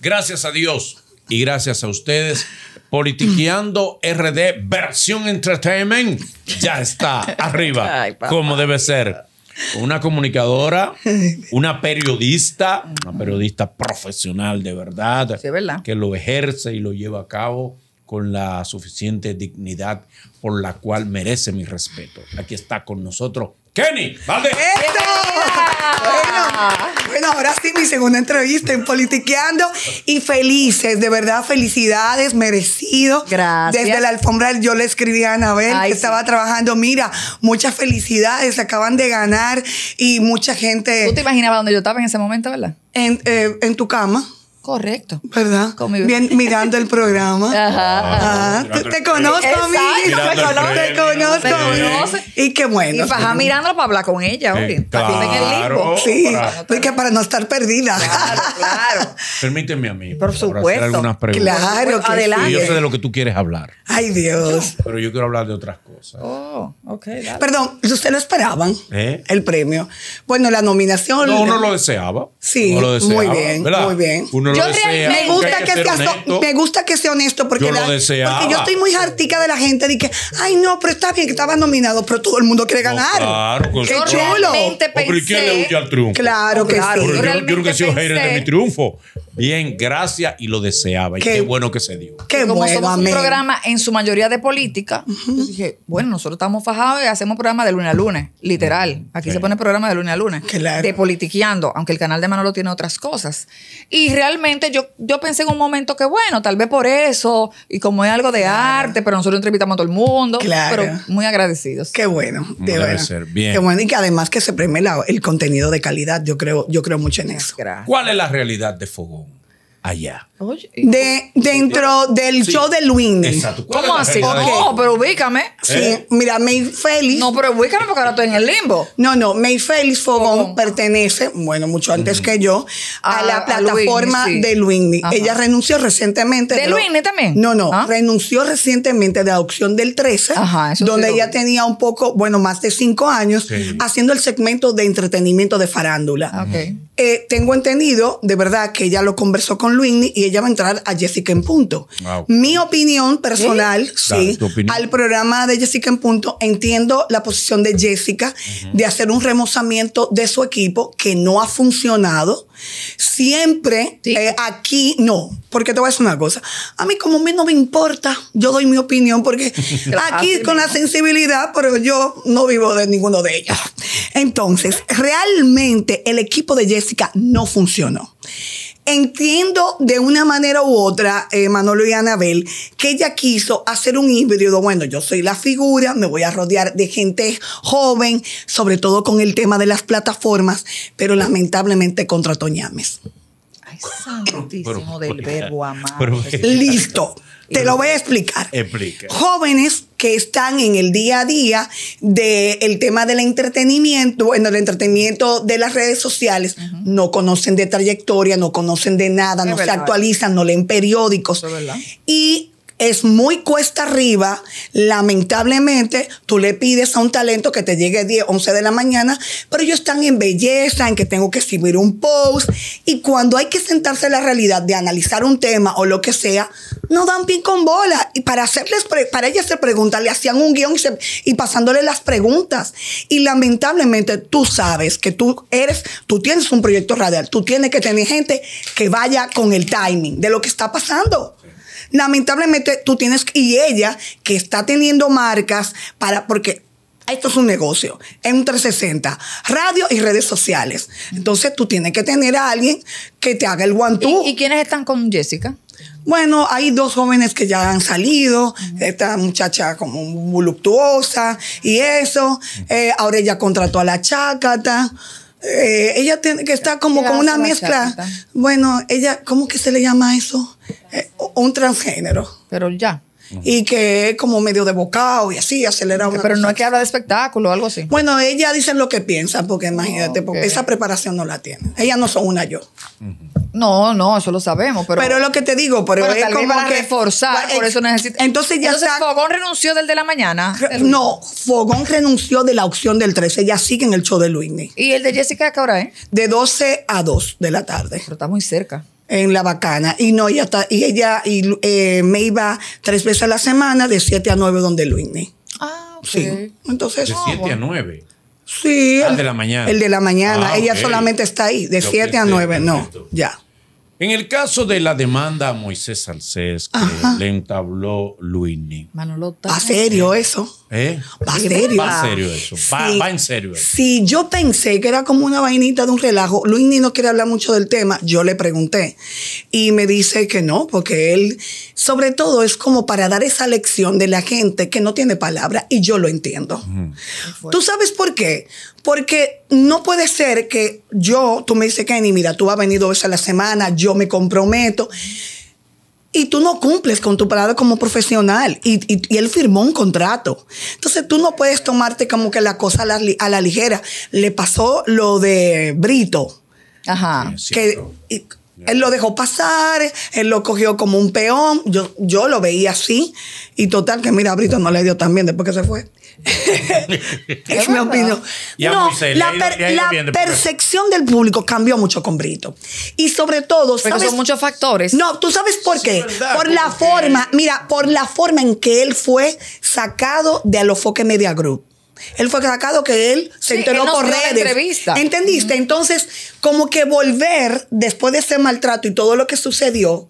Gracias a Dios y gracias a ustedes. Politiqueando RD versión entertainment ya está arriba, como debe ser. Una comunicadora, una periodista, una periodista profesional de verdad, que lo ejerce y lo lleva a cabo con la suficiente dignidad por la cual merece mi respeto. Aquí está con nosotros Kenny. ¿vale? Bueno, ahora sí, mi segunda entrevista en Politiqueando y felices, de verdad, felicidades, merecido. Gracias. Desde la alfombra yo le escribí a Anabel que estaba trabajando, mira, muchas felicidades, se acaban de ganar y mucha gente... ¿Tú te imaginabas dónde yo estaba en ese momento, verdad? En, eh, en tu cama. Correcto. ¿Verdad? Bien, mirando el programa. Ajá. Ah, ah, te, conozco, mi Te Te conozco. Y qué bueno. Y para mirándolo para hablar con ella, claro, el limbo. Sí, para, porque para no estar perdida. Claro, claro. Permíteme a mí. Por, supuesto. Hacer algunas preguntas. Claro, adelante. Yo sé de lo que tú quieres hablar. Ay, Dios. Pero yo quiero hablar de otras cosas. Oh, ok. Perdón, ¿usted lo esperaban? ¿Eh? El premio. Bueno, la nominación. No, uno lo deseaba. Sí. Uno lo deseaba, muy bien, muy bien. Uno me gusta que, sea honesto, me gusta que porque, yo estoy muy jartica de la gente de que, ay no, pero está bien que estaba nominado, pero todo el mundo quiere ganar. claro, qué yo chulo. Pensé, y le al triunfo? Claro que claro, sí. Yo, yo, que he sido hater de mi triunfo bien, gracias y lo deseaba. y qué bueno que se dio. Qué como somos un programa en su mayoría de política, dije, bueno, nosotros estamos fajados y hacemos programa de lunes a lunes, literal. Aquí se pone programa de lunes a lunes, de politiqueando, aunque el canal de Manolo tiene otras cosas. Y realmente yo, yo pensé en un momento que, bueno, tal vez por eso, y como es algo de arte, pero nosotros entrevistamos a todo el mundo, claro. pero muy agradecidos. Qué bueno, Debe Ser bien. Qué bueno, y que además que se premie el contenido de calidad, yo creo, yo creo mucho en eso. Gracias. ¿Cuál es la realidad de Fogón? allá. Ah, de, dentro del show de Luis. ¿Cómo así? pero ubícame. Sí, eh. mira, May Félix. No, pero ubícame porque ahora estoy en el limbo. No, no, May Félix Fogón pertenece, bueno, mucho antes que yo, a, la plataforma de Luigne. Ella renunció recientemente. ¿De, de también? No, no, ah. renunció recientemente de Adopción del 13, donde ella tenía un poco, bueno, más de cinco años, haciendo el segmento de entretenimiento de farándula. Okay. Eh, tengo entendido, de verdad, que ella lo conversó con Luigne. y ella va a entrar a Jessica en Punto. Mi opinión personal, sí, al programa de Jessica en Punto, entiendo la posición de Jessica de hacer un remozamiento de su equipo que no ha funcionado. Siempre eh, aquí no, porque te voy a decir una cosa. A mí, como a mí no me importa, yo doy mi opinión porque aquí con la sensibilidad, pero yo no vivo de ninguno de ellos ah. Entonces, realmente el equipo de Jessica no funcionó. Entiendo de una manera u otra, eh, Manolo y Anabel, que ella quiso hacer un híbrido. Bueno, yo soy la figura, me voy a rodear de gente joven, sobre todo con el tema de las plataformas, pero lamentablemente contra Toñames. Ay, santísimo del pues, verbo amar. Pues, Listo. Te lo voy a explicar. Explique. Jóvenes que están en el día a día del tema del entretenimiento, bueno, el entretenimiento de las redes sociales, no conocen de trayectoria, no conocen de nada, no se actualizan, no leen periódicos. y es muy cuesta arriba. Lamentablemente, tú le pides a un talento que te llegue 10, 11 de la mañana, pero ellos están en belleza, en que tengo que subir un post. Y cuando hay que sentarse a la realidad de analizar un tema o lo que sea, no dan pin con bola. Y para hacerles, para ellas se preguntan, le hacían un guión y, pasándole las preguntas. Y lamentablemente, tú sabes que tú eres, tú tienes un proyecto radial, tú tienes que tener gente que vaya con el timing de lo que está pasando. Lamentablemente tú tienes, y ella que está teniendo marcas para, porque esto es un negocio, es un 360, radio y redes sociales. Entonces tú tienes que tener a alguien que te haga el guantú ¿Y, ¿y quiénes están con Jessica? Bueno, hay dos jóvenes que ya han salido, esta muchacha como voluptuosa y eso. Eh, ahora ella contrató a la chácata. Eh, ella tiene que está como con una mezcla. Bueno, ella, ¿cómo que se le llama eso? Eh, un transgénero. Pero ya. Y que es como medio de bocado y así, acelerado. Pero no es que habla de espectáculo o algo así. Bueno, ella dice lo que piensa, porque imagínate, porque esa preparación no la tiene. Ella no son una yo. No, no, eso lo sabemos, pero. Pero lo que te digo, pero, es como que, reforzar, por eso necesita. Entonces ya entonces, Fogón renunció del de la mañana. No, Fogón renunció de la opción del 13. Ella sigue en el show de Luigne ¿Y el de Jessica qué hora De 12 a 2 de la tarde. Pero está muy cerca en La Bacana. Y no, ella está, y ella y, eh, me iba tres veces a la semana, de 7 a 9 donde Luis. Ah, sí. Entonces. De 7 a 9. Sí. Ah, el de la mañana. El de la mañana. Ah, Ella solamente está ahí, de 7 a 9. No, ya. En el caso de la demanda a Moisés Salcés, que le entabló Luini. ¿A serio eso? ¿Eh? Va serio. Va serio eso. Va, en serio. Eso. Si yo pensé que era como una vainita de un relajo. Luis ni no quiere hablar mucho del tema. Yo le pregunté. Y me dice que no, porque él, sobre todo, es como para dar esa lección de la gente que no tiene palabra. Y yo lo entiendo. ¿Tú sabes por qué? Porque no puede ser que yo, tú me dices, Kenny, mira, tú has venido dos a la semana, yo me comprometo y tú no cumples con tu palabra como profesional y, y, él firmó un contrato. Entonces tú no puedes tomarte como que la cosa a la, ligera. Le pasó lo de Brito. Ajá. que, él lo dejó pasar, él lo cogió como un peón, yo, yo lo veía así, y total que mira, Brito no le dio tan bien después que se fue. es mi opinión. No, la, la, percepción del público cambió mucho con Brito. Y sobre todo, son muchos factores. No, tú sabes por qué. por la forma, mira, por la forma en que él fue sacado de Alofoque Media Group. Él fue sacado que él se enteró por redes. Entrevista. ¿Entendiste? Entonces, como que volver después de ese maltrato y todo lo que sucedió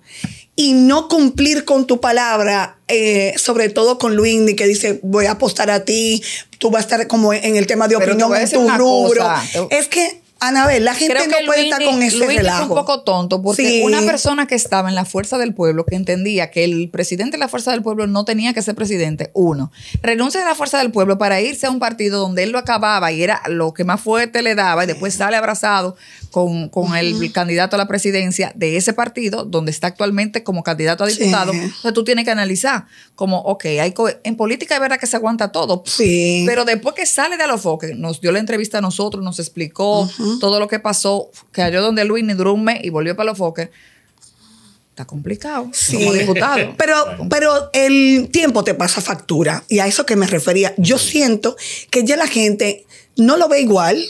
y no cumplir con tu palabra, eh, sobre todo con Luis, que dice, voy a apostar a ti, tú vas a estar como en el tema de opinión en tu rubro. Es que Anabel, la gente no puede estar con ese Es un poco tonto porque una persona que estaba en la Fuerza del Pueblo, que entendía que el presidente de la Fuerza del Pueblo no tenía que ser presidente, uno, renuncia a la Fuerza del Pueblo para irse a un partido donde él lo acababa y era lo que más fuerte le daba y después sale abrazado con, el, candidato a la presidencia de ese partido donde está actualmente como candidato a diputado. Entonces tú tienes que analizar como, ok, hay en política es verdad que se aguanta todo, pero después que sale de los que nos dio la entrevista a nosotros, nos explicó todo lo que pasó, que cayó donde Luis ni duró y volvió para los foques. Está complicado. Sí. Pero, pero el tiempo te pasa factura. Y a eso que me refería. Yo siento que ya la gente no lo ve igual.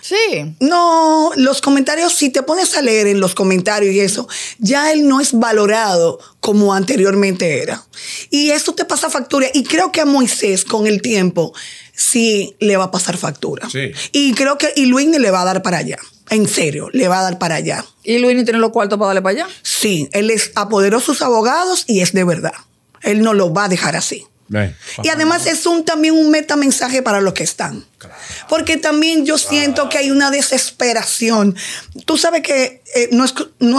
Sí. No, los comentarios, si te pones a leer en los comentarios y eso, ya él no es valorado como anteriormente era. Y eso te pasa factura. Y creo que a Moisés, con el tiempo, sí le va a pasar factura. Y creo que y le va a dar para allá. En serio, le va a dar para allá. ¿Y ni tiene los cuartos para darle para allá? Sí, él les apoderó sus abogados y es de verdad. Él no lo va a dejar así. y además es un, también un metamensaje para los que están. Porque también yo siento que hay una desesperación. Tú sabes que eh, no, es,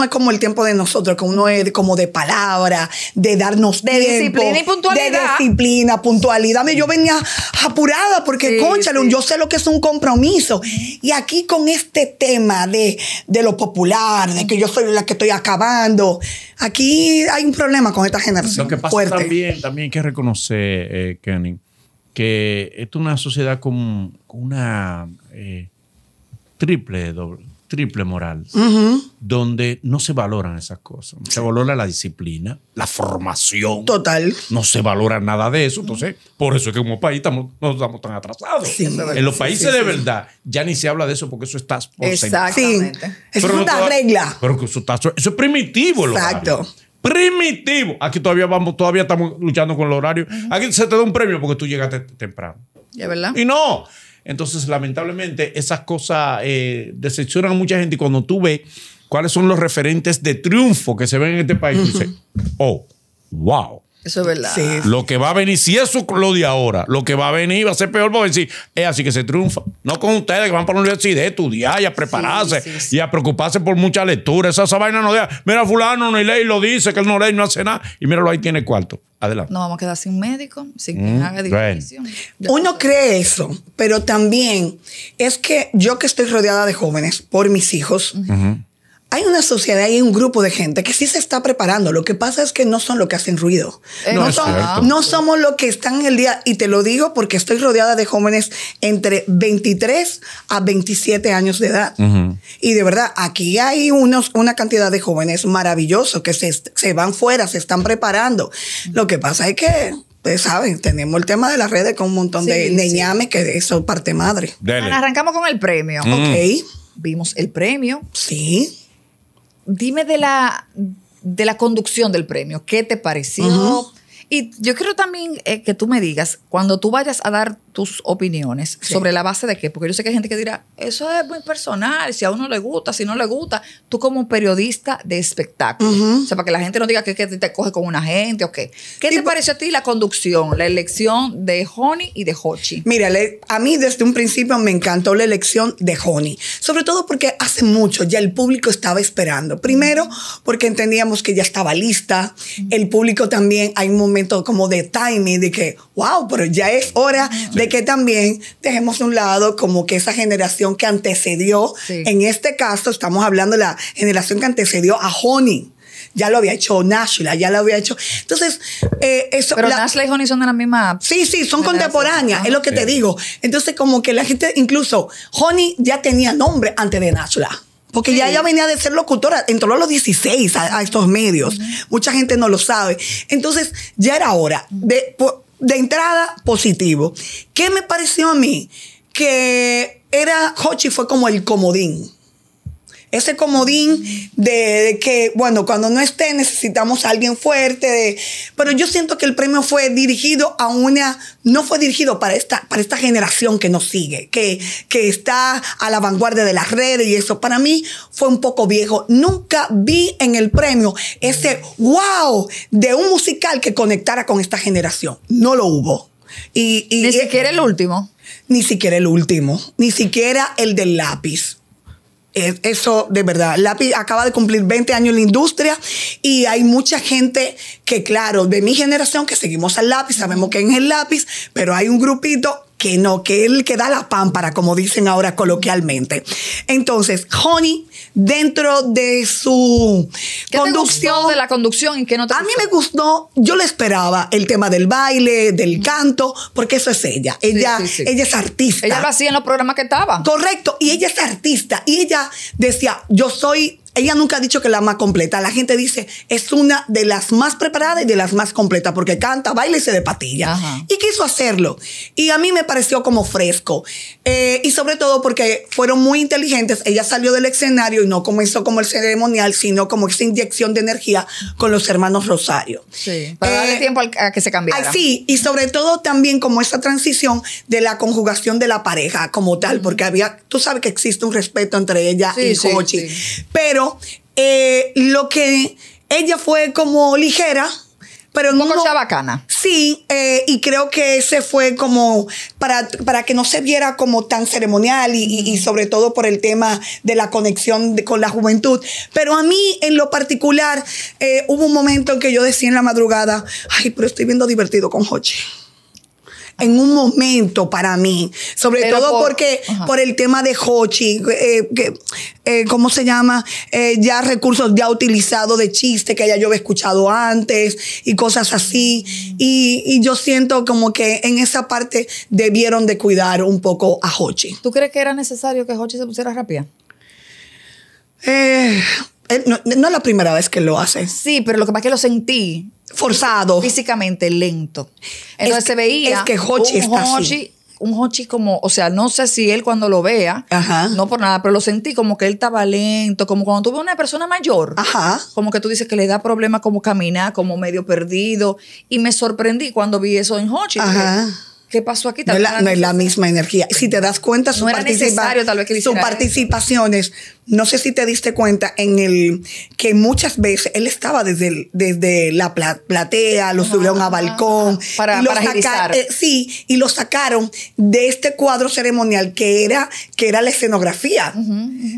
como el tiempo de nosotros, que uno es como de palabra, de darnos de tiempo, disciplina puntualidad. De disciplina, puntualidad. Yo venía apurada porque, sí, yo sé lo que es un compromiso. Y aquí con este tema de, lo popular, de que yo soy la que estoy acabando, aquí hay un problema con esta generación. Lo que pasa También, también hay que reconocer, eh, Kenny, que esto es una sociedad con, una eh, triple doble triple moral, donde no se valoran esas cosas. Se valora la disciplina, la formación. Total. No se valora nada de eso. Entonces, por eso es que como país estamos, no estamos tan atrasados. en los países de verdad ya ni se habla de eso porque eso está Exactamente. Eso es una regla. Pero eso, está, eso es primitivo. Exacto. primitivo. Aquí todavía vamos, todavía estamos luchando con el horario. Aquí se te da un premio porque tú llegaste temprano. ¿Es verdad? Y no, entonces, lamentablemente, esas cosas eh, decepcionan a mucha gente y cuando tú ves cuáles son los referentes de triunfo que se ven en este país, dices, oh, wow. Eso es verdad. Lo que va a venir, si eso lo de ahora, lo que va a venir va a ser peor, porque decir, es así que se triunfa. No con ustedes que van para la universidad a estudiar y a prepararse y a preocuparse por mucha lectura. Esa, esa vaina no deja. Mira, fulano no lee y lo dice, que él no lee, y no hace nada. Y míralo ahí, tiene cuarto. Adelante. No vamos a quedar sin médico, sin que haga diferencia. Uno cree eso, pero también es que yo que estoy rodeada de jóvenes por mis hijos, hay una sociedad, hay un grupo de gente que sí se está preparando. Lo que pasa es que no son lo que hacen ruido. Eh, no, somos los que están en el día. Y te lo digo porque estoy rodeada de jóvenes entre 23 a 27 años de edad. Y de verdad, aquí hay unos, una cantidad de jóvenes maravillosos que se, van fuera, se están preparando. Lo que pasa es que pues, saben, tenemos el tema de las redes con un montón de neñames que eso parte madre. arrancamos con el premio. Ok. Mm. Vimos el premio. Sí dime de la, de la conducción del premio, ¿qué te pareció? Y yo quiero también eh, que tú me digas, cuando tú vayas a dar tus opiniones. ¿Sobre la base de qué? Porque yo sé que hay gente que dirá, eso es muy personal, si a uno le gusta, si no le gusta. Tú como periodista de espectáculo. O sea, para que la gente no diga que, te coge con una gente o qué. ¿Qué te pareció a ti la conducción, la elección de Honey y de Hochi? Mira, a mí desde un principio me encantó la elección de Honey. Sobre todo porque hace mucho ya el público estaba esperando. Primero, porque entendíamos que ya estaba lista. El público también, hay un momento como de timing, de que, wow, pero ya es hora de que también dejemos un lado como que esa generación que antecedió, en este caso estamos hablando de la generación que antecedió a Honey. Ya lo había hecho Nashla, ya lo había hecho. Entonces, eh, eso. Pero Nashla y Honey son de la misma. Sí, sí, son contemporáneas, es lo que te digo. Entonces, como que la gente, incluso Honey ya tenía nombre antes de Nashla. Porque ya ella venía de ser locutora, entró a los 16 a, estos medios. Mucha gente no lo sabe. Entonces, ya era hora. De, de entrada, positivo. ¿Qué me pareció a mí? Que era, Hochi fue como el comodín ese comodín de, que, bueno, cuando no esté necesitamos a alguien fuerte, pero yo siento que el premio fue dirigido a una, no fue dirigido para esta, para esta generación que nos sigue, que, que está a la vanguardia de las redes y eso. Para mí fue un poco viejo. Nunca vi en el premio ese wow de un musical que conectara con esta generación. No lo hubo. Y, y ni siquiera el último. Ni siquiera el último, ni siquiera el del lápiz. Eso de verdad, Lápiz acaba de cumplir 20 años en la industria y hay mucha gente que, claro, de mi generación que seguimos al lápiz, sabemos que es el lápiz, pero hay un grupito que no, que él que da la pámpara, como dicen ahora coloquialmente. Entonces, Honey, dentro de su conducción. de la conducción y que no te A mí me gustó, yo le esperaba el tema del baile, del mm. canto, porque eso es ella. Ella, ella es artista. Ella lo hacía en los programas que estaba. Correcto, y ella es artista. Y ella decía, yo soy ella nunca ha dicho que la más completa. La gente dice, es una de las más preparadas y de las más completas, porque canta, baila y se de patilla. Y quiso hacerlo. Y a mí me pareció como fresco. Eh, y sobre todo porque fueron muy inteligentes. Ella salió del escenario y no comenzó como el ceremonial, sino como esa inyección de energía con los hermanos Rosario. Sí, para eh, darle tiempo a que se cambiara. Sí, y sobre todo también como esa transición de la conjugación de la pareja como tal, porque había, tú sabes que existe un respeto entre ella y Jochi. sí. Pero eh, lo que ella fue como ligera, pero no. poco bacana. Sí, eh, y creo que ese fue como para, para que no se viera como tan ceremonial y, sobre todo por el tema de la conexión con la juventud. Pero a mí en lo particular eh, hubo un momento en que yo decía en la madrugada, ay, pero estoy viendo divertido con Hochi en un momento para mí. Sobre todo porque por el tema de Hochi, eh, que, eh, ¿cómo se llama? Eh, ya recursos ya utilizados de chiste que ya yo había escuchado antes y cosas así. Mm. Y, yo siento como que en esa parte debieron de cuidar un poco a Hochi. ¿Tú crees que era necesario que Hochi se pusiera rápida? Eh, eh, no, es la primera vez que lo hace. Sí, pero lo que pasa que lo sentí forzado. Físicamente lento. Entonces se veía. Es que Hochi está así. Un Hochi como, o sea, no sé si él cuando lo vea, no por nada, pero lo sentí como que él estaba lento, como cuando tuve una persona mayor, Ajá. como que tú dices que le da problema como caminar, como medio perdido. Y me sorprendí cuando vi eso en Hochi. Ajá. ¿Qué pasó aquí? también? no, es la misma energía. Si te das cuenta, no tal vez, que su participación no sé si te diste cuenta en el que muchas veces él estaba desde, desde la platea, lo ah, subieron a ah, balcón. Para, eh, Sí, y lo sacaron de este cuadro ceremonial que era, que era la escenografía.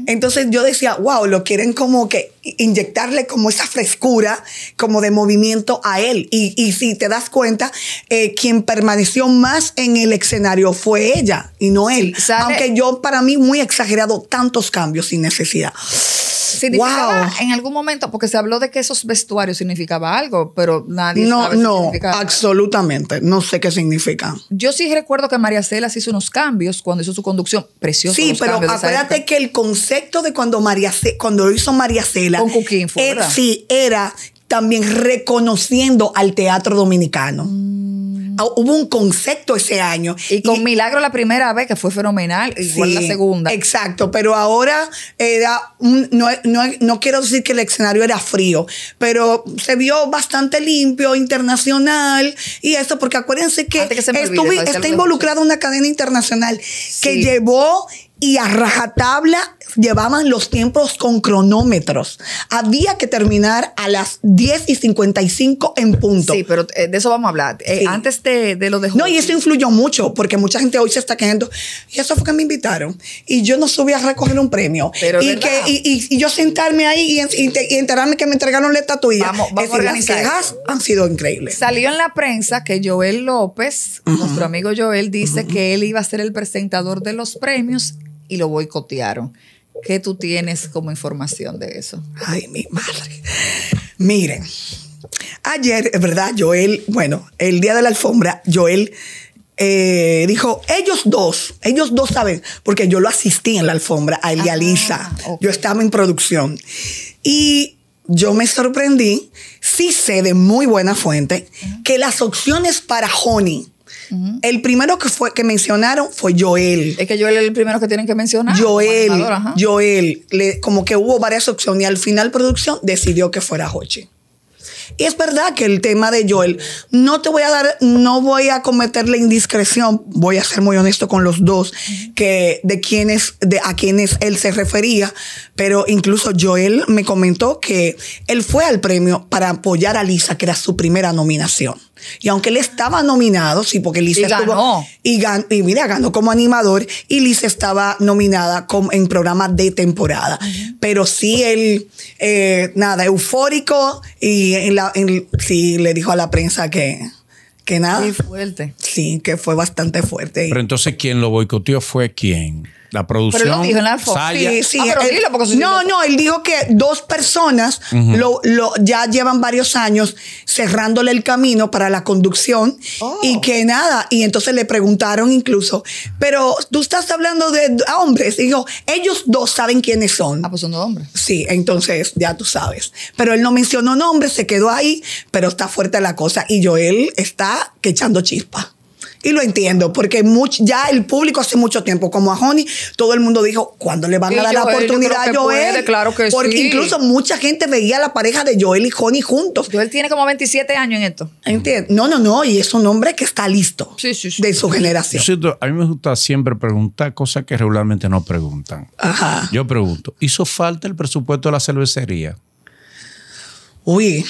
Entonces yo decía, wow, lo quieren como que inyectarle como esa frescura, como de movimiento a él. Y, si te das cuenta, eh, quien permaneció más en el escenario fue ella y no él. Aunque yo, para mí, muy exagerado tantos cambios sin Decía... Significaba wow. en algún momento, porque se habló de que esos vestuarios significaba algo, pero nadie no, No, absolutamente. No sé qué significa. Yo sí recuerdo que María Celas hizo unos cambios cuando hizo su conducción. Precioso. Sí, pero acuérdate que el concepto de cuando María cuando lo hizo María Cela Con fue, eh, Sí, era también reconociendo al teatro dominicano. Mm. Ah, hubo un concepto ese año. Y con Milagro la primera vez, que fue fenomenal, Fue la segunda. Exacto, pero ahora era eh, no, quiero decir que el escenario era frío, pero se vio bastante limpio, internacional, y eso, porque acuérdense que, está involucrada una cadena internacional que llevó y a rajatabla llevaban los tiempos con cronómetros. Había que terminar a las 10 y 55 en punto. Sí, pero eh, de eso vamos a hablar. Eh, antes de, de, lo de... No, y eso influyó mucho, porque mucha gente hoy se está quedando. Y eso fue que me invitaron. Y yo no subí a recoger un premio. y, que, y, yo sentarme ahí y, enterarme que me entregaron la estatuilla. Vamos, vamos organizar. Las han sido increíbles. Salió en la prensa que Joel López, nuestro amigo Joel, dice que él iba a ser el presentador de los premios y lo boicotearon. ¿Qué tú tienes como información de eso? Ay, mi madre. Miren, ayer, es ¿verdad? Joel, bueno, el día de la alfombra, Joel eh, dijo, ellos dos, ellos dos saben, porque yo lo asistí en la alfombra a él ah, Lisa. Yo estaba en producción. Y yo me sorprendí, sí sé de muy buena fuente, que las opciones para Honey el primero que, fue, que mencionaron fue Joel. Es que Joel es el primero que tienen que mencionar. Joel, Joel. como que hubo varias opciones y al final producción decidió que fuera Hochi. Y es verdad que el tema de Joel, no te voy a dar, no voy a cometer la indiscreción, voy a ser muy honesto con los dos, que de quienes, de a quienes él se refería, pero incluso Joel me comentó que él fue al premio para apoyar a Lisa, que era su primera nominación. Y aunque él estaba nominado, sí, porque Lisa y Ganó. Y, mira, ganó como animador y Lisa estaba nominada en programa de temporada. Eh. Pero sí, él, eh, nada, eufórico y en le dijo a la prensa que. Que nada. sí fuerte. Sí, que fue bastante fuerte. Pero entonces, ¿quién lo boicoteó fue quién? La producción. Pero él lo dijo en la Sí, sí. Ah, no, no, él dijo que dos personas lo, ya llevan varios años cerrándole el camino para la conducción y oh. que nada. Y entonces le preguntaron incluso, pero tú estás hablando de hombres. dijo, ellos dos saben quiénes son. Ah, pues son dos hombres. Sí, entonces ya tú sabes. Pero él no mencionó nombres, se quedó ahí, pero está fuerte la cosa y Joel está que echando chispa. Y lo entiendo, porque ya el público hace mucho tiempo, como a Honey, todo el mundo dijo, ¿cuándo le van a dar la oportunidad a Joel? porque incluso mucha gente veía la pareja de Joel y Honey juntos. Joel tiene como 27 años en esto. Entiendo. No, no, no, y es un hombre que está listo de su generación. a mí me gusta siempre preguntar cosas que regularmente no preguntan. Yo pregunto, ¿hizo falta el presupuesto de la cervecería? Uy,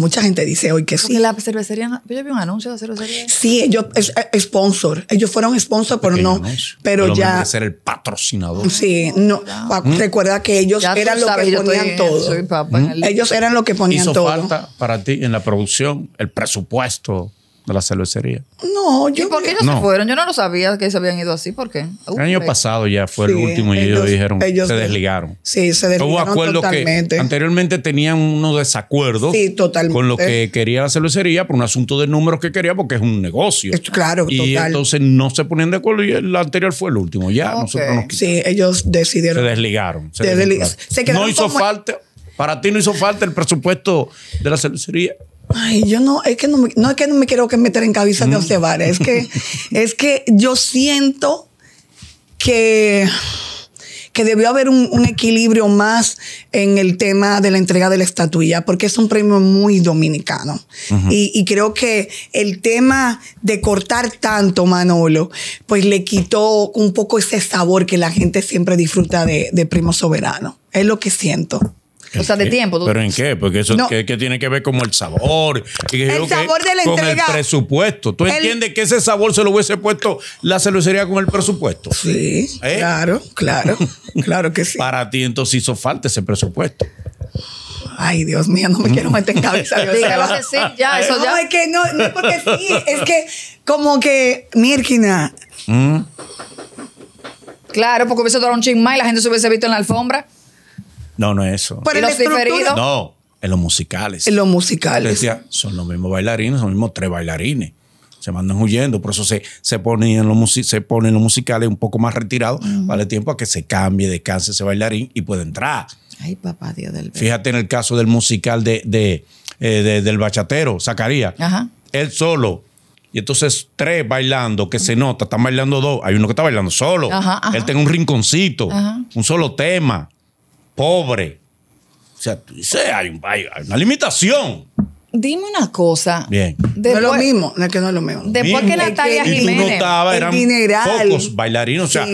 mucha gente dice hoy que Porque sí. la cervecería, yo vi un anuncio de cervecería. Sí, ellos, es, sponsor, ellos fueron sponsor, pero no, pero, ya. ser el patrocinador. Sí, no, ah, ¿Mm? recuerda que ellos eran lo que ponían todo. Ellos eran lo que ponían todo. Hizo falta para ti en la producción el presupuesto la cervecería. No, yo. ¿Y por qué ellos no. se fueron? Yo no lo sabía que se habían ido así. ¿Por qué? el año pasado ya fue el último y ellos, dijeron, se desligaron. Sí, se desligaron. que anteriormente tenían unos desacuerdos con lo que quería la cervecería por un asunto de números que quería porque es un negocio. claro, y entonces no se ponían de acuerdo y el anterior fue el último. Ya nosotros Sí, ellos decidieron. Se desligaron. Se desligaron. no hizo falta. Para ti no hizo falta el presupuesto de la cervecería. Ay, yo no, es que no, me, no es que no me quiero que meter en cabeza de mm. observar, es que, es que yo siento que, que debió haber un, equilibrio más en el tema de la entrega de la estatuilla, porque es un premio muy dominicano. y, creo que el tema de cortar tanto Manolo, pues le quitó un poco ese sabor que la gente siempre disfruta de, de Primo Soberano. Es lo que siento. O sea, de eh, tiempo, tiempo. ¿Pero en qué? Porque eso que, tiene que ver como el sabor. el sabor de la con entrega. el presupuesto. ¿Tú entiendes que ese sabor se lo hubiese puesto la cervecería con el presupuesto? Sí, ¿Eh? claro, claro, claro que sí. Para ti entonces hizo falta ese presupuesto. Ay, Dios mío, no me quiero mm. meter en cabeza. Dígalo que ya, eso no, Es que no, no es porque sí, es que como que, Mirkina. Mm. Claro, porque hubiese dado un y la gente se hubiese visto en la alfombra. No, no es eso. ¿Pero los diferidos? No, en los musicales. En los musicales. Decía, son los mismos bailarines, son los mismos tres bailarines. Se mandan huyendo, por eso se, se, ponen, los se ponen musicales un poco más retirados, vale tiempo a que se cambie, descanse ese bailarín y pueda entrar. Ay, papá, Dios del Fíjate en el caso del musical eh, de, del bachatero, Zacarías. Ajá. Él solo, y entonces tres bailando, que se nota, están bailando dos. Hay uno que está bailando solo. Él tiene un rinconcito, un solo tema pobre. O sea, tú dices, hay, una limitación. Dime una cosa. Bien. no es lo mismo, no es que no es lo mismo. Después que Natalia Jiménez. Tú notabas, eran pocos bailarinos. O sea,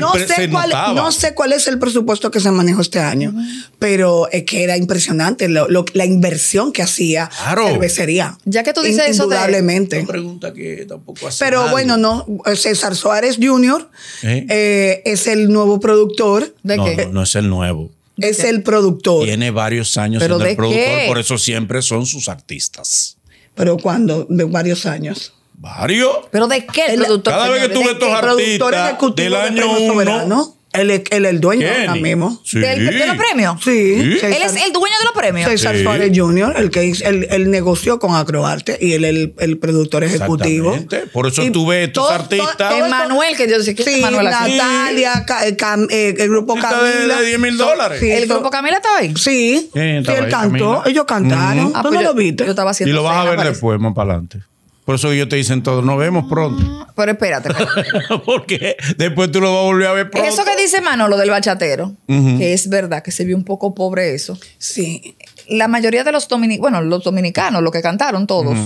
no, sé cuál, no sé cuál es el presupuesto que se manejó este año, pero es que era impresionante la inversión que hacía claro. cervecería. Ya que tú dices eso, indudablemente. una pregunta que tampoco hace Pero bueno, no. César Suárez Jr. ¿Eh? Eh, es el nuevo productor. ¿De qué? No, no es el nuevo es el productor. Tiene varios años siendo el productor, por eso siempre son sus artistas. Pero cuándo? de varios años. Varios. ¿Pero de qué el productor? Cada vez que tuve estos artistas del año 1, él es, el dueño ahora mismo. ¿De, los premios? Sí. Él es el dueño de los premios. César Sí. Jr., el que el negoció con Acroarte y él es el, el productor ejecutivo. Exactamente. Por eso Y tú estos artistas. Emanuel, que yo sé que Sí, Natalia, eh, eh, el grupo Camila. de 10 mil dólares. ¿El grupo Camila estaba ahí? Sí, y él cantó, ellos cantaron. Ah, ¿Tú no pues lo viste? Yo estaba haciendo Y lo vas a ver después, más para adelante. Por eso ellos te dicen todos, nos vemos pronto. Mm, pero espérate. Porque después tú lo vas a volver a ver pronto. Eso que dice Manolo del bachatero, que es verdad que se vio un poco pobre eso. Sí. La mayoría de los dominicanos, bueno, los dominicanos, los que cantaron todos,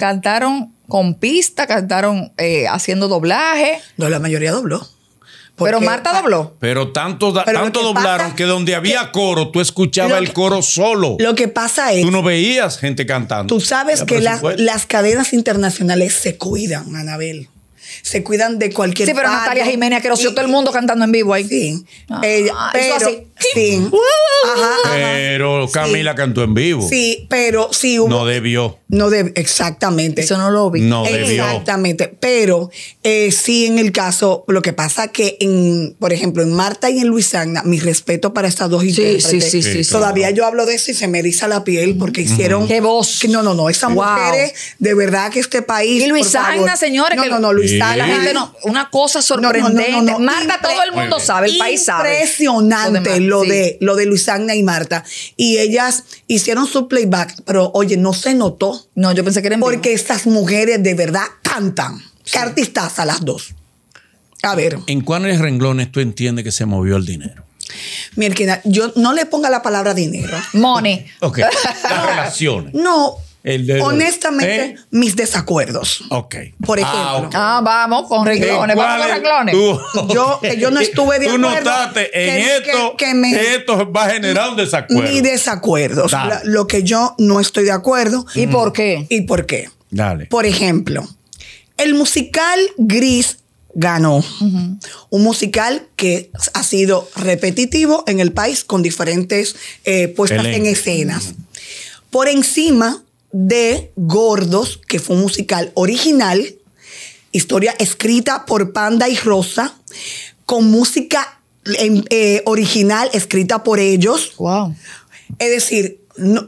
cantaron con pista, cantaron eh, haciendo doblaje. No, la mayoría dobló pero Marta dobló. Pero tanto, doblaron que donde había coro, tú escuchabas el coro solo. Lo que pasa es. Tú no veías gente cantando. Tú sabes que las, cadenas internacionales se cuidan, Anabel. Se cuidan de cualquier. Sí, pero Natalia Jiménez, que todo el mundo cantando en vivo ahí. Sí. Ah, eh, pero, eso Sí, Pero Camila cantó en vivo. Sí, pero sí hubo. No debió. No debió, exactamente. Eso no lo vi. No debió. Exactamente. Pero eh, sí, en el caso, lo que pasa que, en, por ejemplo, en Marta y en Luisana, mi respeto para estas dos sí, Sí, sí, sí. Todavía yo hablo de eso y se me eriza la piel porque hicieron. no, no, no. Esas mujeres, de verdad que este país. Y Luisana, señores. No, no, no, Luisana. La gente no. Una cosa sorprendente. Marta, todo el mundo sabe, el país sabe. Impresionante lo, de, lo de y Marta. Y ellas hicieron su playback, pero oye, no se notó. No, yo pensé que eran Porque estas mujeres de verdad cantan. artistas a las dos. A ver. ¿En cuáles renglones tú entiendes que se movió el dinero? Mirquina, yo no le ponga la palabra dinero. Money. ok. Las relaciones. No, Honestamente, ¿Eh? mis desacuerdos. Ok. Por ah, ejemplo. Ah, vamos con reclones. Vamos con reglones. yo, yo no estuve de acuerdo. Tú notaste en esto que, esto va a generar un desacuerdo. Mi desacuerdos. lo que yo no estoy de acuerdo. ¿Y por qué? ¿Y por qué? Dale. Por ejemplo, el musical Gris ganó. Un musical que ha sido repetitivo en el país con diferentes eh, puestas en escenas. Por encima de Gordos, que fue un musical original, historia escrita por Panda y Rosa, con música em, eh, original escrita por ellos. Wow. Es decir,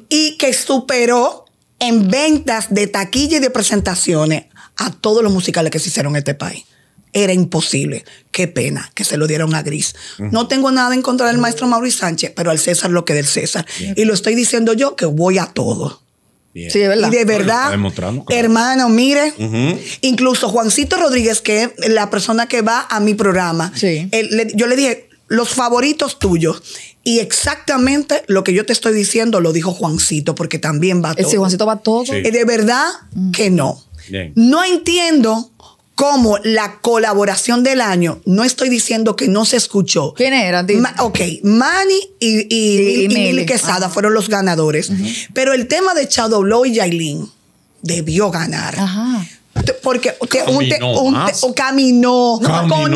y que superó en ventas de taquilla y de presentaciones a todos los musicales que se hicieron en este país. Era imposible. Qué pena que se lo dieron a Gris. No tengo nada en contra del maestro Mauricio Sánchez, pero al César lo que del César. Y lo estoy diciendo yo que voy a todo verdad. Y de verdad, hermano, mire, incluso Juancito Rodríguez, que es la persona que va a mi programa, yo le dije, los favoritos tuyos. Y exactamente lo que yo te estoy diciendo lo dijo Juancito, porque también va eh, todo. Juancito va todo. De verdad mm. que no. No entiendo como la colaboración del año, no estoy diciendo que no se escuchó. ¿Quién eran? ok, Manny y, y, Quesada fueron los ganadores. Pero el tema de Shadow y Yailin debió ganar. porque caminó, un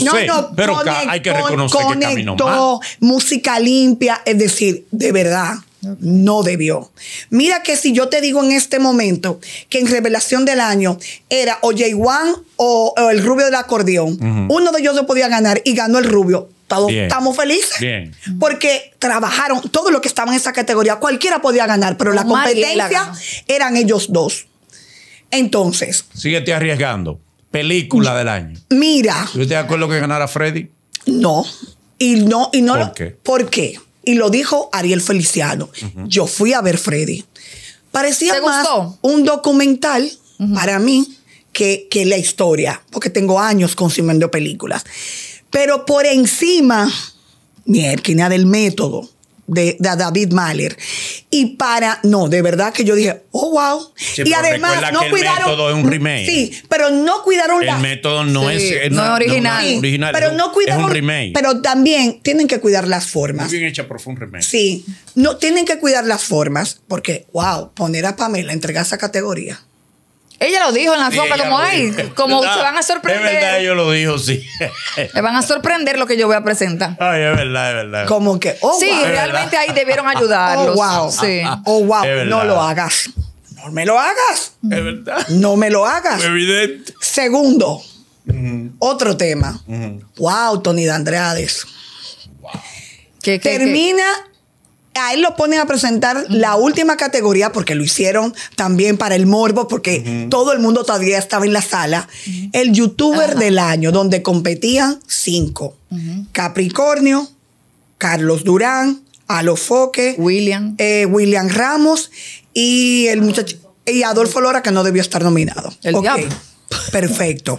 te, pero hay que reconocer que caminó música limpia, es decir, de verdad, no debió. Mira que si yo te digo en este momento que en revelación del año era o Jay Wan o, el rubio del acordeón, uno de ellos no podía ganar y ganó el rubio. Todos estamos felices. Bien. Porque trabajaron, todos los que estaban en esa categoría, cualquiera podía ganar, pero la competencia eran ellos dos. Entonces. Síguete arriesgando. Película del año. Mira. ¿Yo te acuerdo que ganara Freddy? No. Y no, y no. ¿Por qué? ¿Por qué? Y lo dijo Ariel Feliciano. Yo fui a ver Freddy. Parecía más un documental para mí que, la historia, porque tengo años consumiendo películas. Pero por encima, mi del método, de, David Mahler. Y para, no, de verdad que yo dije, oh, wow. y además no cuidaron. método es un remake. Sí, pero no cuidaron el la. El método no es, original. Pero no cuidaron. Pero también tienen que cuidar las formas. Muy bien hecha, pero un remake. Sí, no, tienen que cuidar las formas porque, wow, poner a Pamela, entregar esa categoría. Ella lo dijo en la sombra, como ay, como se van a sorprender. Es verdad, ellos lo dijo, sí. Me van a sorprender lo que yo voy a presentar. Ay, es verdad, es verdad. Como que, oh, Sí, realmente ahí debieron oh, ayudarlos. Oh, wow. Sí. Oh, wow, no lo hagas. No me lo hagas. Es verdad. No me lo hagas. Evidente. Segundo, otro tema. Wow, Tony de Andrades. Wow. ¿Qué, qué, Termina a él lo ponen a presentar la última categoría porque lo hicieron también para el morbo, porque todo el mundo todavía estaba en la sala. El youtuber del año, donde competían cinco. Capricornio, Carlos Durán, Alofoque, William. Eh, William Ramos y el muchacho y Adolfo Lora, que no debió estar nominado. El Perfecto.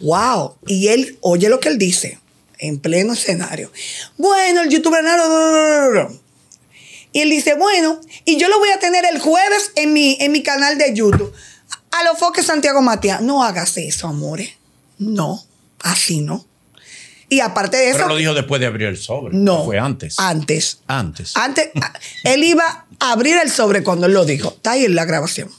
Wow. Y él, oye lo que él dice en pleno escenario. Bueno, el youtuber... Y él dice, bueno, y yo lo voy a tener el jueves en mi, en mi canal de YouTube. A lo Foque Santiago Matías, no hagas eso, amores. No, así no. Y aparte de eso. Pero lo dijo después de abrir el sobre. No. Fue antes. Antes. Antes. Antes. él iba a abrir el sobre cuando él lo dijo. Está ahí en la grabación.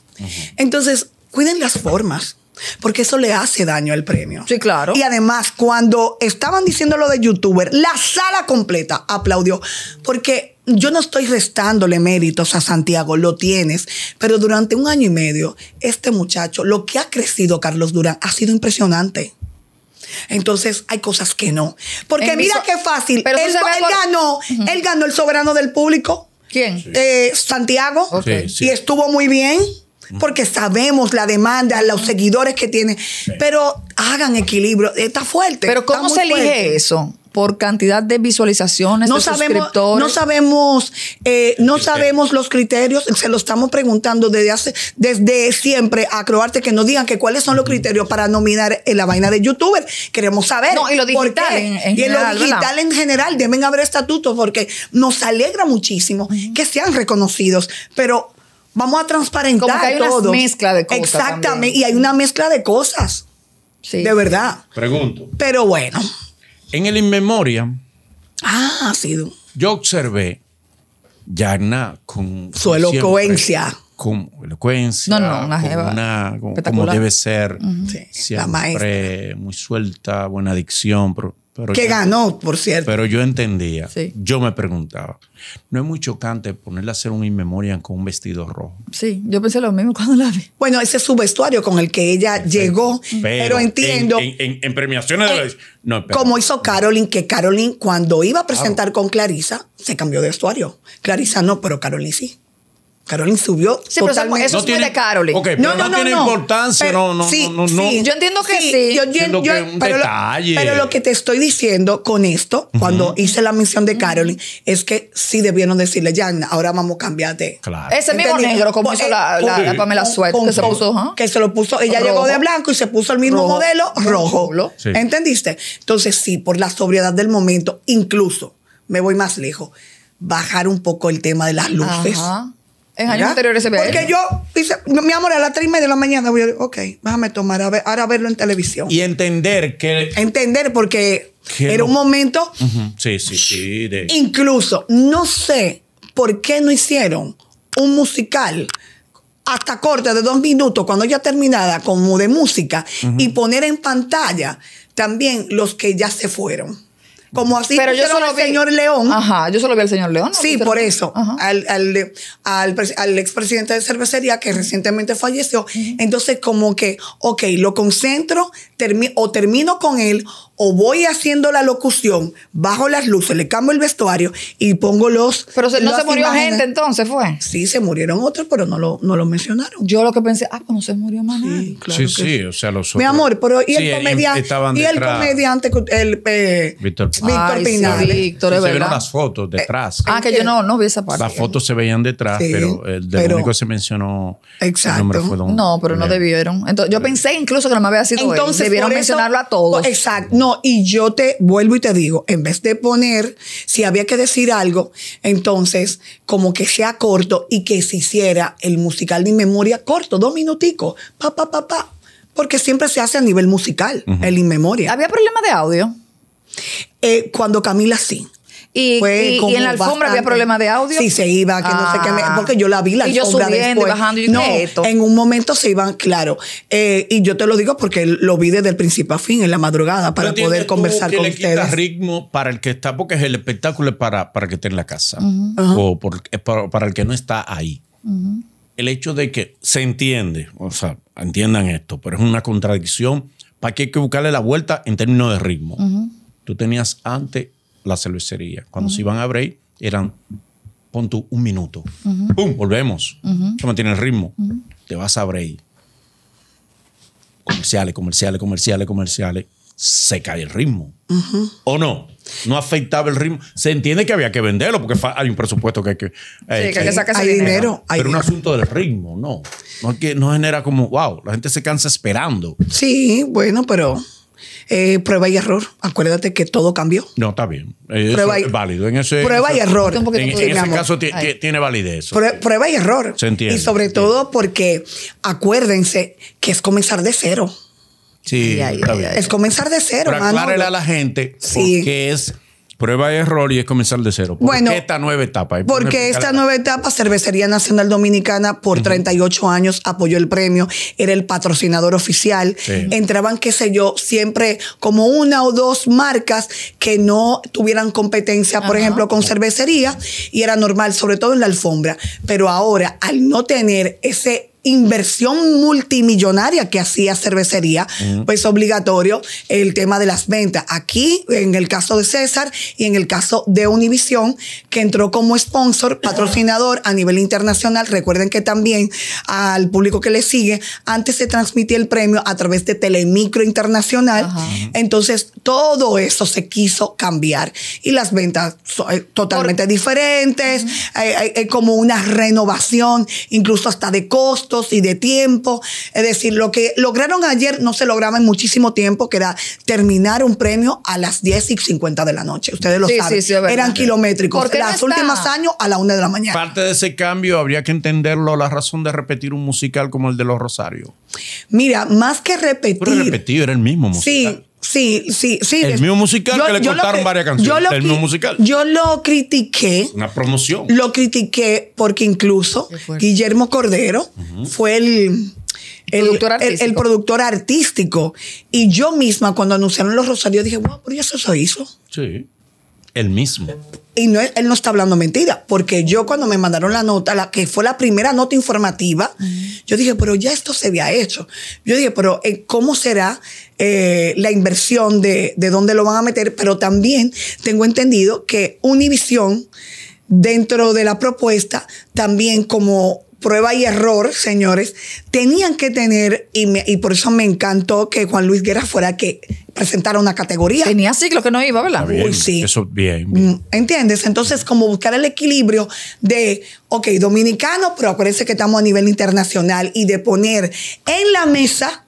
Entonces, cuiden las formas porque eso le hace daño al premio. Sí, claro. Y además, cuando estaban diciendo lo de youtuber, la sala completa aplaudió, porque yo no estoy restándole méritos a Santiago, lo tienes, pero durante un año y medio, este muchacho, lo que ha crecido Carlos Durán, ha sido impresionante. Entonces hay cosas que no. Porque mira qué fácil. él, ganó, él ganó el soberano del público. ¿Quién? Eh, Santiago. Y estuvo muy bien porque sabemos la demanda, los seguidores que tienen. pero hagan equilibrio, está fuerte. Pero ¿cómo se elige eso? por cantidad de visualizaciones, no de suscriptores. No sabemos, no eh, sabemos los criterios, se lo estamos preguntando desde hace, desde siempre a Croarte que nos digan que cuáles son los criterios para nominar en eh, la vaina de youtuber. Queremos saber. No, y lo digital En, y general, lo digital en general deben haber estatutos porque nos alegra muchísimo que sean reconocidos, pero Vamos a transparentar Como que hay todo. una mezcla de cosas. Exactamente, y hay una mezcla de cosas. Sí. De verdad. Pregunto. Pero bueno. En el Inmemoria. Ah, ha sido. Yo observé Yagna con. Su elocuencia. con elocuencia. No, no, una jeva. Una, como debe ser. sí, la maestra. Muy suelta, buena dicción. Pero que ganó, por cierto. Pero yo entendía, yo me preguntaba, ¿no es muy chocante ponerle a hacer un inmemorial con un vestido rojo? Sí, yo pensé lo mismo cuando la vi. Bueno, ese es su vestuario con el que ella llegó, pero, entiendo... En, en, premiaciones... Eh, no, como hizo carolyn que carolyn cuando iba a presentar con Clarisa, se cambió de vestuario. Clarisa no, pero carolyn sí. Carolyn subió sí, Pero eso, es de Carolyn. no, no, no, no, tiene importancia, pero, no, sí, no, sí. Yo entiendo que sí. Yo, entiendo yo, que un detalle. Lo, pero lo que te estoy diciendo con esto, cuando hice la misión de Carolyn, es que sí debieron decirle, ya, ahora vamos a cambiarte. Claro. Ese mismo negro, pues, eh, como hizo la, Pamela Suárez. que se puso. ¿huh? Que se lo puso, ella llegó de blanco y se puso el mismo modelo rojo. rojo. ¿Entendiste? Entonces, sí, por la sobriedad del momento, incluso, me voy más lejos, bajar un poco el tema de las luces. Ajá en años anteriores se Porque yo mi amor, a las tres y media de la mañana voy a decir, ok, déjame tomar, a ahora verlo en televisión. Y entender que. Entender, porque era un momento. Sí, sí, sí. Incluso, no sé por qué no hicieron un musical hasta corte de dos minutos, cuando ya terminada, como de música, y poner en pantalla también los que ya se fueron. Como así Pero yo solo vi... al señor León. Ajá, yo solo vi al señor León. Sí, por eso. Al, al, al, expresidente de cervecería que recientemente falleció. Entonces, como que, ok, lo concentro o termino con él o voy haciendo la locución, bajo las luces, le cambio el vestuario y pongo los. Pero no se murió gente entonces, fue. Sí, se murieron otros, pero no lo, no lo mencionaron. Yo lo que pensé, ah, pues no se murió más nadie. Sí, claro sí, sí, o sea, los otros. Mi amor, pero y el comediante. Y, el comediante, eh, Víctor, Víctor Pinal. Víctor, Pinal. se vieron las fotos detrás. Eh, ah, que yo no, no vi esa parte. Las fotos se veían detrás, pero el eh, del único que se mencionó. Exacto. El nombre fue don, no, pero no debieron. Entonces, yo pensé incluso que no me había sido. Entonces, debieron mencionarlo a todos. Exacto y yo te vuelvo y te digo, en vez de poner, si había que decir algo, entonces como que sea corto y que se hiciera el musical de memoria corto, dos minuticos, pa, pa, pa, pa, porque siempre se hace a nivel musical, el inmemoria. ¿Había problema de audio? Eh, cuando Camila sí. Y, en la alfombra había problemas de audio. Sí, se iba, que no sé qué. Ah. porque yo la vi la alfombra. yo después. bajando. no, en un momento se iban, claro. Eh, y yo te lo digo porque lo vi desde el principio a fin, en la madrugada, para poder conversar con ustedes. ritmo para el que está, porque es el espectáculo para, para que esté en la casa. O por, para, el que no está ahí. El hecho de que se entiende, o sea, entiendan esto, pero es una contradicción para qué hay que buscarle la vuelta en términos de ritmo. Tú tenías antes la cervecería. Cuando se iban a break, eran, pon tú un minuto. ¡Pum! Volvemos. Se mantiene el ritmo. Te vas a break. Comerciales, comerciales, comerciales, comerciales. Se cae el ritmo. ¿O no? No afectaba el ritmo. Se entiende que había que venderlo porque hay un presupuesto que hay que. Eh, eh, hay, dinero. pero un asunto del ritmo, no. No, que, no genera como, wow, la gente se cansa esperando. Sí, bueno, pero. Eh, prueba y error. Acuérdate que todo cambió. No, está bien. Eh, prueba y, es válido. En ese, prueba y error. En, ese caso tiene validez. prueba y error. Se entiende. Y sobre todo porque acuérdense que es comenzar de cero. Sí, es comenzar de cero, Pero a la gente sí. porque es Prueba y error y es comenzar de cero. bueno, esta nueva etapa? Eh, porque esta nueva etapa, Cervecería Nacional Dominicana, por 38 años apoyó el premio, era el patrocinador oficial. Entraban, qué sé yo, siempre como una o dos marcas que no tuvieran competencia, por ejemplo, con cervecería, y era normal, sobre todo en la alfombra. Pero ahora, al no tener ese inversión multimillonaria que hacía cervecería, pues obligatorio el tema de las ventas. Aquí, en el caso de César y en el caso de Univisión, que entró como sponsor, patrocinador a nivel internacional. Recuerden que también al público que le sigue, antes se transmitía el premio a través de Telemicro Internacional. Entonces, todo eso se quiso cambiar y las ventas son eh, totalmente diferentes, Hay eh, eh, como una renovación, incluso hasta de costo y de tiempo. Es decir, lo que lograron ayer no se lograba en muchísimo tiempo, que era terminar un premio a las 10 y 50 de la noche. Ustedes lo saben. Eran kilométricos. Las últimas años a la 1 de la mañana. Parte de ese cambio habría que entenderlo, la razón de repetir un musical como el de Los Rosarios. Mira, más que repetir. Pero repetido, era el mismo musical. Sí, Sí, sí, sí. El mismo musical que le cortaron varias canciones. Yo lo, el mismo musical. Yo lo critiqué. Una promoción. Lo critiqué porque incluso Guillermo Cordero fue el, el, productor productor artístico. Y yo misma, cuando anunciaron los Rosarios, dije, wow, por eso se hizo. Sí él mismo. Y no, él no está hablando mentira, porque yo cuando me mandaron la nota, la que fue la primera nota informativa, yo dije, pero ya esto se había hecho. Yo dije, pero eh, ¿cómo será eh, la inversión de, de dónde lo van a meter? Pero también tengo entendido que Univisión, dentro de la propuesta, también como prueba y error, señores, tenían que tener, y, y, por eso me encantó que Juan Luis Guerra fuera que presentara una categoría. Tenía ciclo que no iba, ¿verdad? hablar. sí. Eso bien, bien, mm, ¿Entiendes? Entonces, como buscar el equilibrio de, ok, dominicano, pero parece que estamos a nivel internacional y de poner en la mesa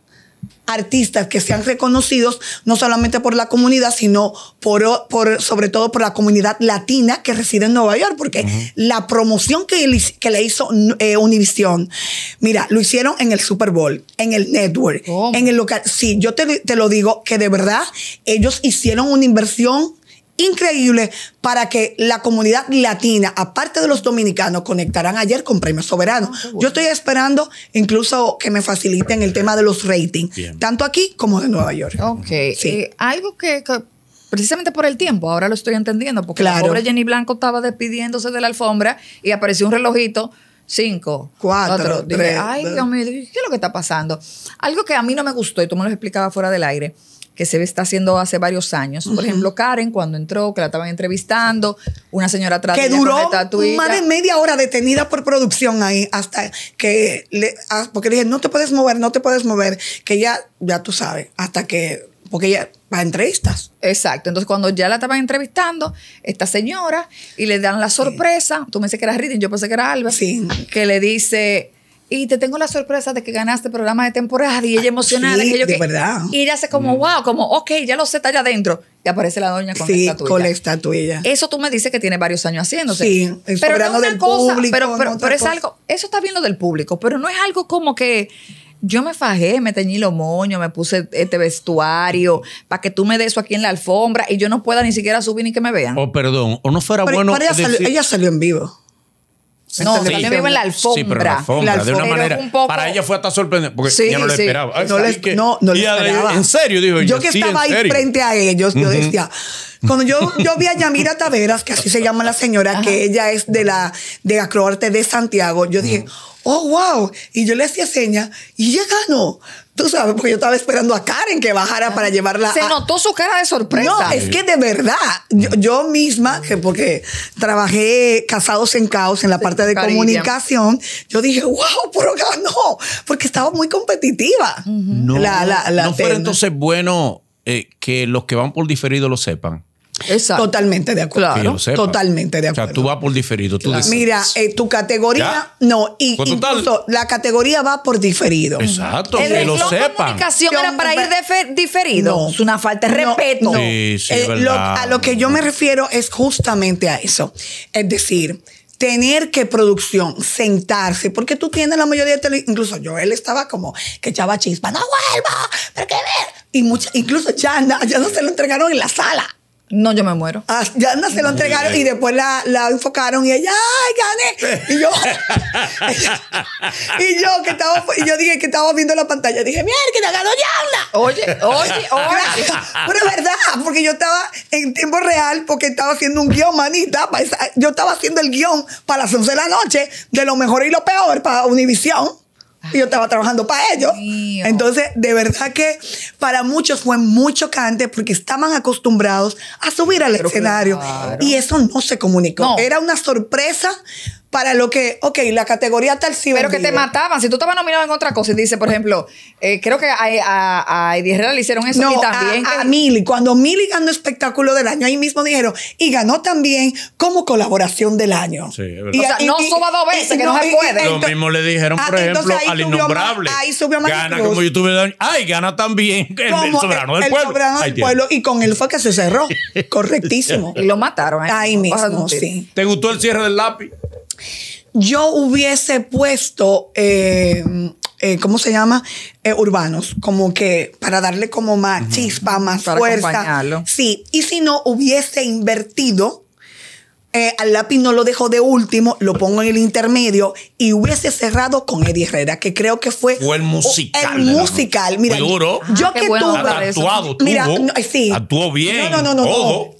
artistas que sean reconocidos no solamente por la comunidad, sino por, por sobre todo por la comunidad latina que reside en Nueva York, porque la promoción que le, que le hizo eh, Univision, mira, lo hicieron en el Super Bowl, en el network, en el local. Sí, yo te, te lo digo que de verdad ellos hicieron una inversión increíble para que la comunidad latina, aparte de los dominicanos, conectarán ayer con Premio Soberano. Ah, Yo estoy esperando incluso que me faciliten el tema de los ratings, tanto aquí como de Nueva York. Ok, sí. Eh, algo que, precisamente por el tiempo, ahora lo estoy entendiendo, porque claro. la pobre Jenny Blanco estaba despidiéndose de la alfombra y apareció un relojito. Cinco, cuatro, tres. Ay, Dios mío, ¿qué es lo que está pasando? Algo que a mí no me gustó y tú me lo explicabas fuera del aire que se está haciendo hace varios años. Por ejemplo, Karen, cuando entró, que la estaban entrevistando, una señora atrás que duró más de media hora detenida por producción ahí, hasta que le, ah, porque le dije, no te puedes mover, no te puedes mover, que ya, ya tú sabes, hasta que, porque ella va a entrevistas. Exacto. Entonces, cuando ya la estaban entrevistando, esta señora, y le dan la sorpresa, tú me dices que era Rita, yo pensé que era Alba, sí. que le dice, y te tengo la sorpresa de que ganaste programa de temporada y ella ah, emocionada. Sí, que yo, de verdad. Y ella hace como, mm. wow, como, ok, ya lo sé, está allá adentro. Y aparece la doña con la estatuilla. con la estatuilla. Eso tú me dices que tiene varios años haciéndose. Sí, es pero del Pero, es algo, eso está viendo del público, pero no es algo como que yo me fajé, me teñí los moños, me puse este vestuario para que tú me des eso aquí en la alfombra y yo no pueda ni siquiera subir ni que me vean. oh, perdón, o no fuera bueno. ella, salió, en vivo. No, sí, yo veo en la alfombra. la alfombra, de una manera. Para ella fue hasta sorprendente, porque sí, no lo esperaba. no, le, no, En serio, dijo yo. que estaba ahí frente a ellos, yo decía. Cuando yo, yo vi a Yamira Taveras, que así se llama la señora, que ella es de la de Acroarte de Santiago, yo dije, oh, wow. Y yo le hacía señas y ella ganó. Tú sabes, porque yo estaba esperando a Karen que bajara para llevarla. Se notó su cara de sorpresa. No, es que de verdad, yo, misma, porque trabajé casados en caos en la parte de comunicación, yo dije, wow, acá no, porque estaba muy competitiva. la, la, la no entonces bueno eh, que los que van por diferido lo sepan. Exacto. Totalmente de acuerdo. Totalmente de acuerdo. O sea, tú vas por diferido. Mira, eh, tu categoría, no, y pues la categoría va por diferido. Exacto, que lo sepan. era para ir diferido. Es una falta de respeto. Eh, a lo que yo me refiero es justamente a eso. Es decir, tener que producción sentarse, porque tú tienes la mayoría de incluso yo, él estaba como que echaba chispa, no vuelva, pero qué ver. Y incluso ya no se lo entregaron en la sala. No, yo me muero. Ah, ya no se lo entregaron y después la, enfocaron y ella, ¡ay, gané! Y yo, y yo que estaba, y yo dije que estaba viendo la pantalla, dije, mierda, que ganado, ya Yanda. Oye, oye, oye. Pero es verdad, porque yo estaba en tiempo real, porque estaba haciendo un guión, manita. yo estaba haciendo el guión para las 11 de la noche de lo mejor y lo peor para Univisión yo estaba trabajando para ellos. Entonces, de verdad que para muchos fue muy chocante porque estaban acostumbrados a subir al escenario y eso no se comunicó. Era una sorpresa para lo que, ok, la categoría tal sí Pero que te mataban. Si tú estabas nominado en otra cosa y dice, por ejemplo, eh, creo que a, a, Eddie Herrera le hicieron eso también. A, a, Mili, cuando Mili ganó espectáculo del año, ahí mismo dijeron, y ganó también como colaboración del año. Sí, es verdad. Y, o sea, no suba dos veces, que no, se puede. Lo mismo le dijeron, ah, por ejemplo, al innombrable. ahí subió más Gana como YouTube del año. Ay, gana también el, soberano del el pueblo. Soberano del pueblo. Y con él fue que se cerró. Correctísimo. y lo mataron. ¿eh? Ahí mismo, sí. ¿Te gustó el cierre del lápiz? yo hubiese puesto, eh, eh, ¿cómo se llama? Eh, urbanos, como que para darle como más chispa, más fuerza. Sí, y si no, hubiese invertido eh, al lápiz no lo dejo de último, lo pongo en el intermedio y hubiese cerrado con Eddie Herrera, que creo que fue. Fue el musical. El musical. Mira, ah, yo que tuve. mira, eh, sí. Actuó bien. No, no, no,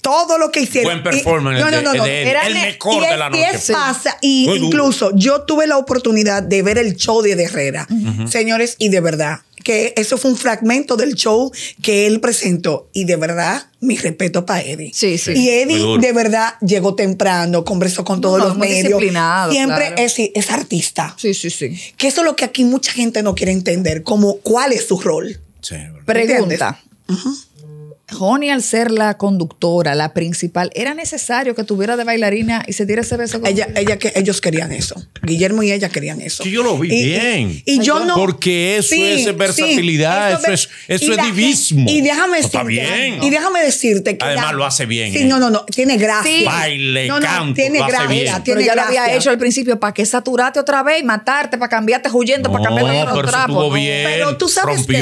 Todo lo que hicieron. Buen performance. no, no, no. no. Era el mejor de la noche. pasa? Y incluso yo tuve la oportunidad de ver el show de Eddie Herrera. Señores, y de verdad, que eso fue un fragmento del show que él presentó. Y de verdad, mi respeto para Eddie. Sí, sí. Y Eddie de verdad llegó temprano, conversó con todos los medios. Siempre es, es artista. Sí, sí, sí. Que eso es lo que aquí mucha gente no quiere entender, como cuál es su rol. Sí, Pregunta. Joni, al ser la conductora, la principal, ¿era necesario que tuviera de bailarina y se diera ese beso? ella, ella que ellos querían eso. Guillermo y ella querían eso. Y yo lo vi bien. Y, yo no. Porque eso es versatilidad, eso, es, eso es divismo. Y déjame decirte. Y déjame decirte que. Además, lo hace bien. Sí, eh. no, no, no. Tiene gracia. Baile, no, no, Tiene lo hace gracia. Pero ya lo había hecho al principio para qué saturarte otra vez y matarte, para cambiarte huyendo, para cambiarte los trapos. pero tú sabes. Que,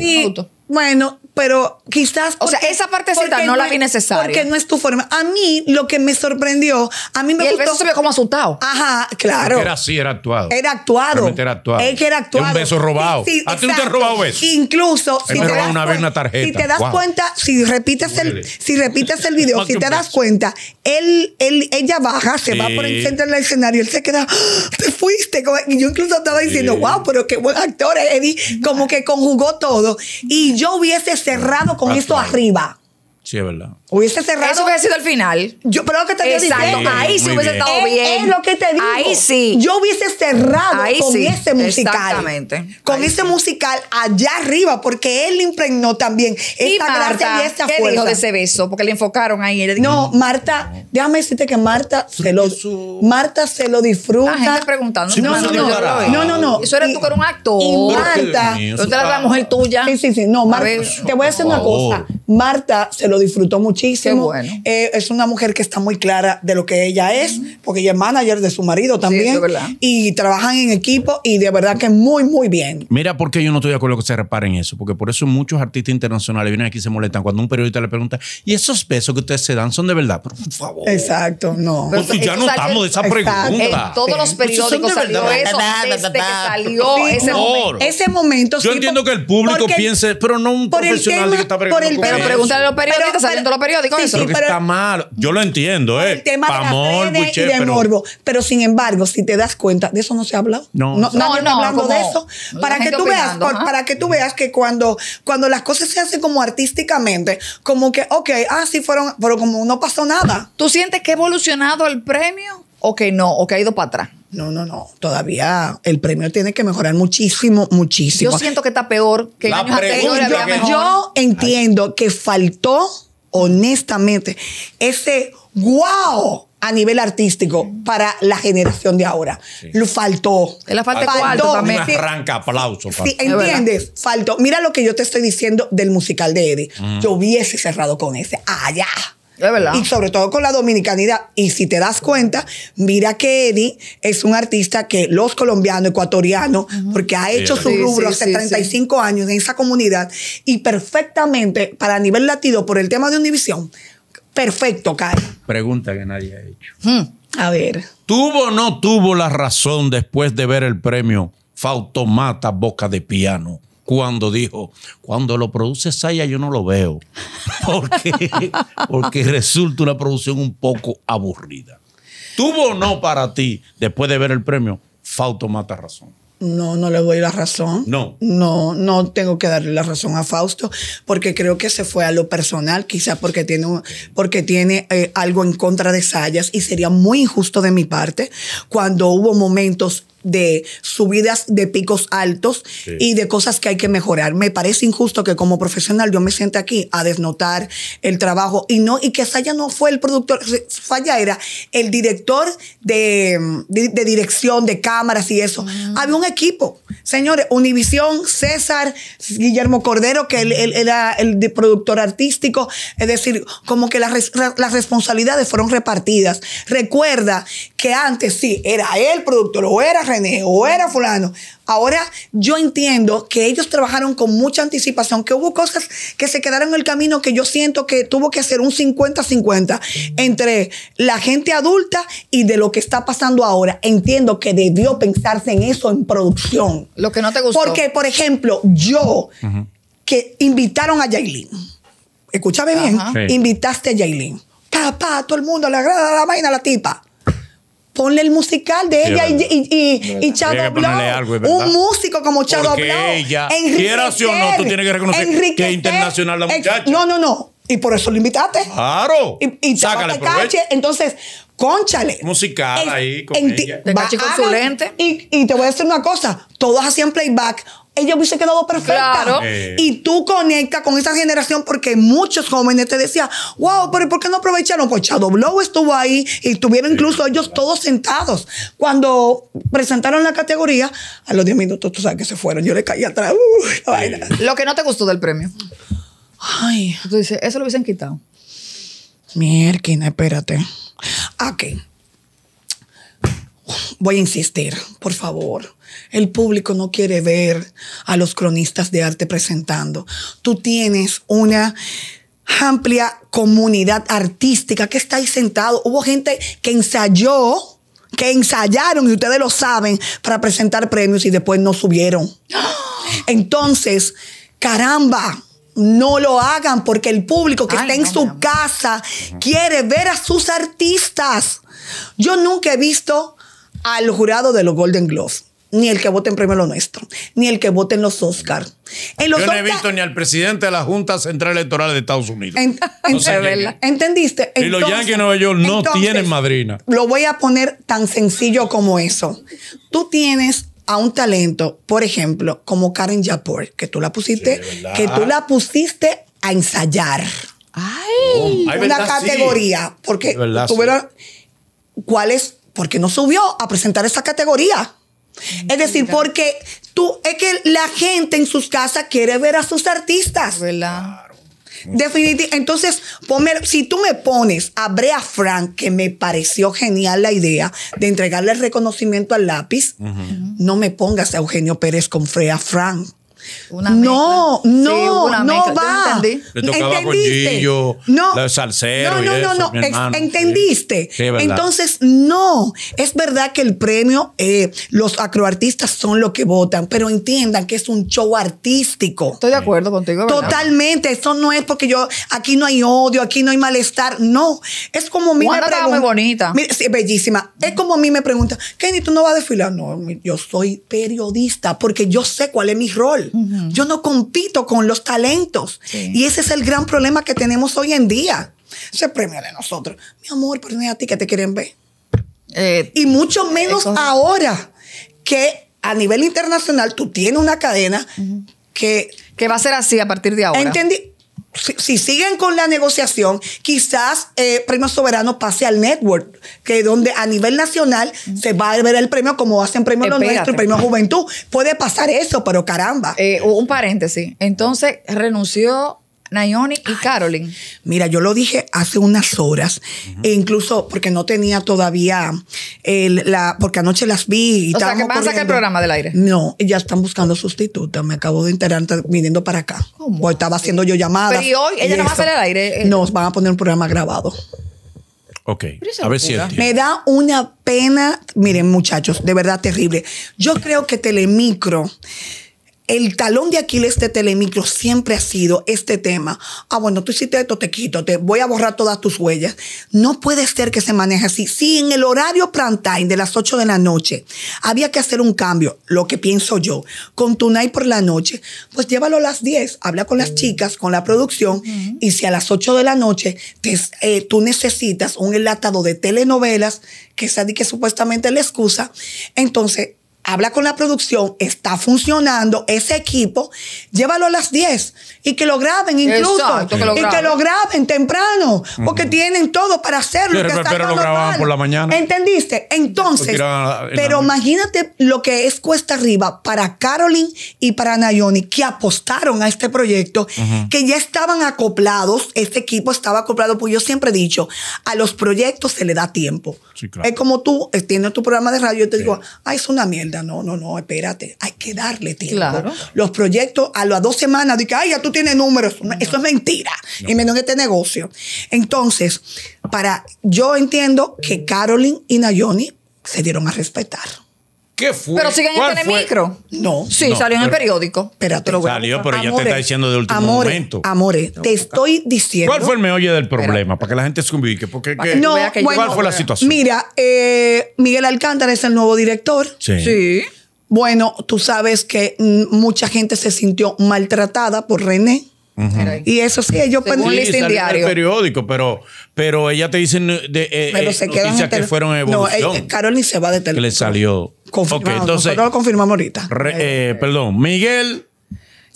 sí, bueno, pero quizás... o sea, esa partecita no, no la vi necesaria. Porque no es tu forma. A mí lo que me sorprendió, a mí me gustó... El se ve como asustado. Ajá, claro. era así, era actuado. Era actuado. Realmente era actuado. Es que era actuado. un beso robado. a ti te has robado beso. Incluso... Si te das una vez una tarjeta. Si te das cuenta, si repites el, si repites el video, si te das cuenta, él, él, ella baja, se va por el centro del escenario, él se queda, ah, te fuiste. Y yo incluso estaba diciendo, wow, pero qué buen actor, Eddie, como que conjugó todo. Y yo hubiese cerrado con esto arriba. Sí, es verdad. Hubiese cerrado. Eso hubiese sido el final. Yo, pero lo que te estoy diciendo. Ahí sí hubiese estado bien. Es, lo que te digo. Ahí sí. Yo hubiese cerrado con ese musical. Exactamente. Con ese musical allá arriba, porque él impregnó también esta Marta, gracia y esta ¿qué dijo de ese beso? Porque le enfocaron ahí. no, Marta, déjame decirte que Marta se lo, Marta se lo disfruta. preguntando. no, no, no, Eso era tú que eras un actor. Y Marta. Tú eras la mujer tuya. Sí, sí, sí. No, Marta. te voy a hacer una cosa. Marta se lo disfrutó mucho muchísimo. Qué bueno. Eh, es una mujer que está muy clara de lo que ella es, porque ella es manager de su marido también. verdad. Y trabajan en equipo y de verdad que muy, muy bien. Mira, porque yo no estoy de acuerdo que se reparen eso, porque por eso muchos artistas internacionales vienen aquí y se molestan cuando un periodista le pregunta, ¿y esos pesos que ustedes se dan son de verdad? Por favor. Exacto, no. Pero, ya no estamos de esa pregunta. En todos los periódicos salió eso que salió ese momento. Ese momento. Yo entiendo que el público piense, pero no un profesional de que está preguntando. Pero pregúntale a los periodistas saliendo los periodistas mal. Yo lo entiendo, ¿eh? El tema de, y de pero... morbo. Pero sin embargo, si te das cuenta, de eso no se ha hablado. No, no, de eso. Para que, tú veas, para que tú veas que cuando, cuando las cosas se hacen como artísticamente, como que, ok, ah, sí fueron, pero como no pasó nada. ¿Tú sientes que ha evolucionado el premio o que no, o que ha ido para atrás? No, no, no. Todavía el premio tiene que mejorar muchísimo, muchísimo. Yo siento que está peor que el yo entiendo que faltó honestamente, ese wow a nivel artístico para la generación de ahora. Lo faltó. La falta faltó. también. arranca aplauso. Sí, ¿Entiendes? Faltó. Mira lo que yo te estoy diciendo del musical de Eddie. Mm. Yo hubiese cerrado con ese. Allá. Ah, y sobre todo con la dominicanidad. Y si te das cuenta, mira que Eddie es un artista que los colombianos, ecuatorianos, porque ha hecho su rubro hace 35 años en esa comunidad y perfectamente para nivel latido por el tema de Univisión, perfecto cae. Pregunta que nadie ha hecho. Hmm, a ver. ¿Tuvo o no tuvo la razón después de ver el premio Fautomata Boca de Piano? cuando dijo, cuando lo produce Saya yo no lo veo, porque, porque resulta una producción un poco aburrida. ¿Tuvo o no para ti, después de ver el premio, Fausto Mata Razón? No, no le doy la razón. No. No, no tengo que darle la razón a Fausto, porque creo que se fue a lo personal, quizás porque tiene, porque tiene eh, algo en contra de Sayas, y sería muy injusto de mi parte cuando hubo momentos de subidas de picos altos y de cosas que hay que mejorar. Me parece injusto que como profesional yo me sienta aquí a desnotar el trabajo y no y que Saya no fue el productor, Falla era el director de, dirección de cámaras y eso. Había un equipo, señores, Univisión, César, Guillermo Cordero, que era el productor artístico, es decir, como que las, responsabilidades fueron repartidas. Recuerda que antes sí, era él productor o era René o era fulano. Ahora yo entiendo que ellos trabajaron con mucha anticipación, que hubo cosas que se quedaron en el camino que yo siento que tuvo que hacer un 50-50 entre la gente adulta y de lo que está pasando ahora. Entiendo que debió pensarse en eso en producción. Lo que no te gustó. Porque, por ejemplo, yo, que invitaron a Jailin, escúchame bien, invitaste a Jailin. Papá, todo el mundo le agrada la vaina a la tipa ponle el musical de ella y, y, y, Chado un músico como Chado Blau, Blow. Ella, o no, tú tienes que reconocer que es internacional la muchacha. no, no, no. Y por eso lo invitaste. Claro. Y, y Sácale Entonces, conchale. Musical ahí con ella. con Y, y te voy a decir una cosa. Todos hacían playback ella hubiese quedado perfecta. Y tú conectas con esa generación porque muchos jóvenes te decían, wow, pero ¿por qué no aprovecharon? Pues Shadow Blow estuvo ahí y estuvieron incluso ellos todos sentados. Cuando presentaron la categoría, a los 10 minutos tú sabes que se fueron. Yo le caí atrás. Lo que no te gustó del premio. Ay. Tú dices, eso lo hubiesen quitado. Mierkin, espérate. Aquí voy a insistir, por favor. El público no quiere ver a los cronistas de arte presentando. Tú tienes una amplia comunidad artística que está ahí sentado. Hubo gente que ensayó, que ensayaron, y ustedes lo saben, para presentar premios y después no subieron. Entonces, caramba, no lo hagan porque el público que está en su casa quiere ver a sus artistas. Yo nunca he visto al jurado de los Golden Globes. Ni el que vote en Premio Lo Nuestro, ni el que vote en los Oscars. En Yo no he visto ni al presidente de la Junta Central Electoral de Estados Unidos. ¿Entendiste? y los Yankees de Nueva York no tienen madrina. Lo voy a poner tan sencillo como eso. Tú tienes a un talento, por ejemplo, como Karen Yapor, que tú la pusiste, que tú la pusiste a ensayar. Ay, oh, una categoría, porque tuvieron cuál es porque no subió a presentar esa categoría. Es decir, porque tú, es que la gente en sus casas quiere ver a sus artistas. Claro. Definitivamente. Entonces, si tú me pones a Brea Frank, que me pareció genial la idea de entregarle el reconocimiento al lápiz, no me pongas a Eugenio Pérez con Brea Frank no, no, no va. Entendí? Le tocaba ¿Entendiste? Gordillo, no, salsero no, no, y eso, no, no. Hermano, entendiste. Entonces, no, es verdad que el premio, eh, los acroartistas son los que votan, pero entiendan que es un show artístico. Estoy de acuerdo contigo. Totalmente, eso no es porque yo, aquí no hay odio, aquí no hay malestar, no. Es como mi mí pregunta, muy bonita. Mira, bellísima. Es como a mí me pregunta, Kenny, ¿tú no vas a desfilar? No, yo soy periodista porque yo sé cuál es mi rol. Yo no compito con los talentos. Y ese es el gran problema que tenemos hoy en día. Se premia de nosotros. Mi amor, pero no es a ti que te quieren ver. Eh, y mucho menos ahora que a nivel internacional tú tienes una cadena que... Que va a ser así a partir de ahora. Entendí si, siguen con la negociación, quizás eh, Premio Soberano pase al network, que donde a nivel nacional se va a ver el premio como hacen Premio eh, Premio Juventud. Puede pasar eso, pero caramba. Eh, un paréntesis. Entonces renunció Nayoni y Carolyn. Mira, yo lo dije hace unas horas, e incluso porque no tenía todavía la, porque anoche las vi. Y o sea, van a sacar el programa del aire. No, ya están buscando sustituta. Me acabo de enterar viniendo para acá. ¿Cómo? Estaba haciendo yo llamadas. Pero ¿y hoy ella no va a hacer el aire. Eh, no, van a poner un programa grabado. Ok. A ver si Me da una pena, miren muchachos, de verdad terrible. Yo creo que Telemicro el talón de Aquiles de Telemicro siempre ha sido este tema. Ah, bueno, tú hiciste esto, te quito, te voy a borrar todas tus huellas. No puede ser que se maneje así. Si en el horario prime time de las 8 de la noche había que hacer un cambio, lo que pienso yo, con Tunay por la noche, pues llévalo a las 10, habla con las chicas, con la producción, y si a las 8 de la noche te, eh, tú necesitas un enlatado de telenovelas, que así que supuestamente la excusa, entonces habla con la producción, está funcionando ese equipo, llévalo a las 10 y que lo graben incluso. que lo graben. Y que lo graben temprano, porque tienen todo para hacerlo. Pero, que lo por la mañana. ¿Entendiste? Entonces, pero imagínate lo que es cuesta arriba para Caroline y para Nayoni, que apostaron a este proyecto, que ya estaban acoplados, este equipo estaba acoplado, pues yo siempre he dicho, a los proyectos se le da tiempo. Es como tú eh, tienes tu programa de radio y te digo, ay, es una mierda. No, no, no, espérate, hay que darle tiempo. Los proyectos a las dos semanas, de que, ay, ya tú tiene números. Eso es mentira. Y menos en este negocio. Entonces, para, yo entiendo que Carolyn y Nayoni se dieron a respetar. ¿Qué fue? Pero siguen en Telemicro. micro. No. Sí, salió en el periódico. Espérate. Salió, pero ya te está diciendo de último momento. Amores, te estoy diciendo. ¿Cuál fue el meollo del problema? Para que la gente se ubique. Porque, que, ¿Cuál fue la situación? Mira, eh, Miguel Alcántara es el nuevo director. Sí. Sí. Bueno, tú sabes que mm, mucha gente se sintió maltratada por René. Y eso sí, ellos publican en diario. En periódico, pero, pero ella te dice eh, eh, que fueron No, eh, ni se va de teléfono. Que le salió. Confirmado. lo confirmamos ahorita. perdón, Miguel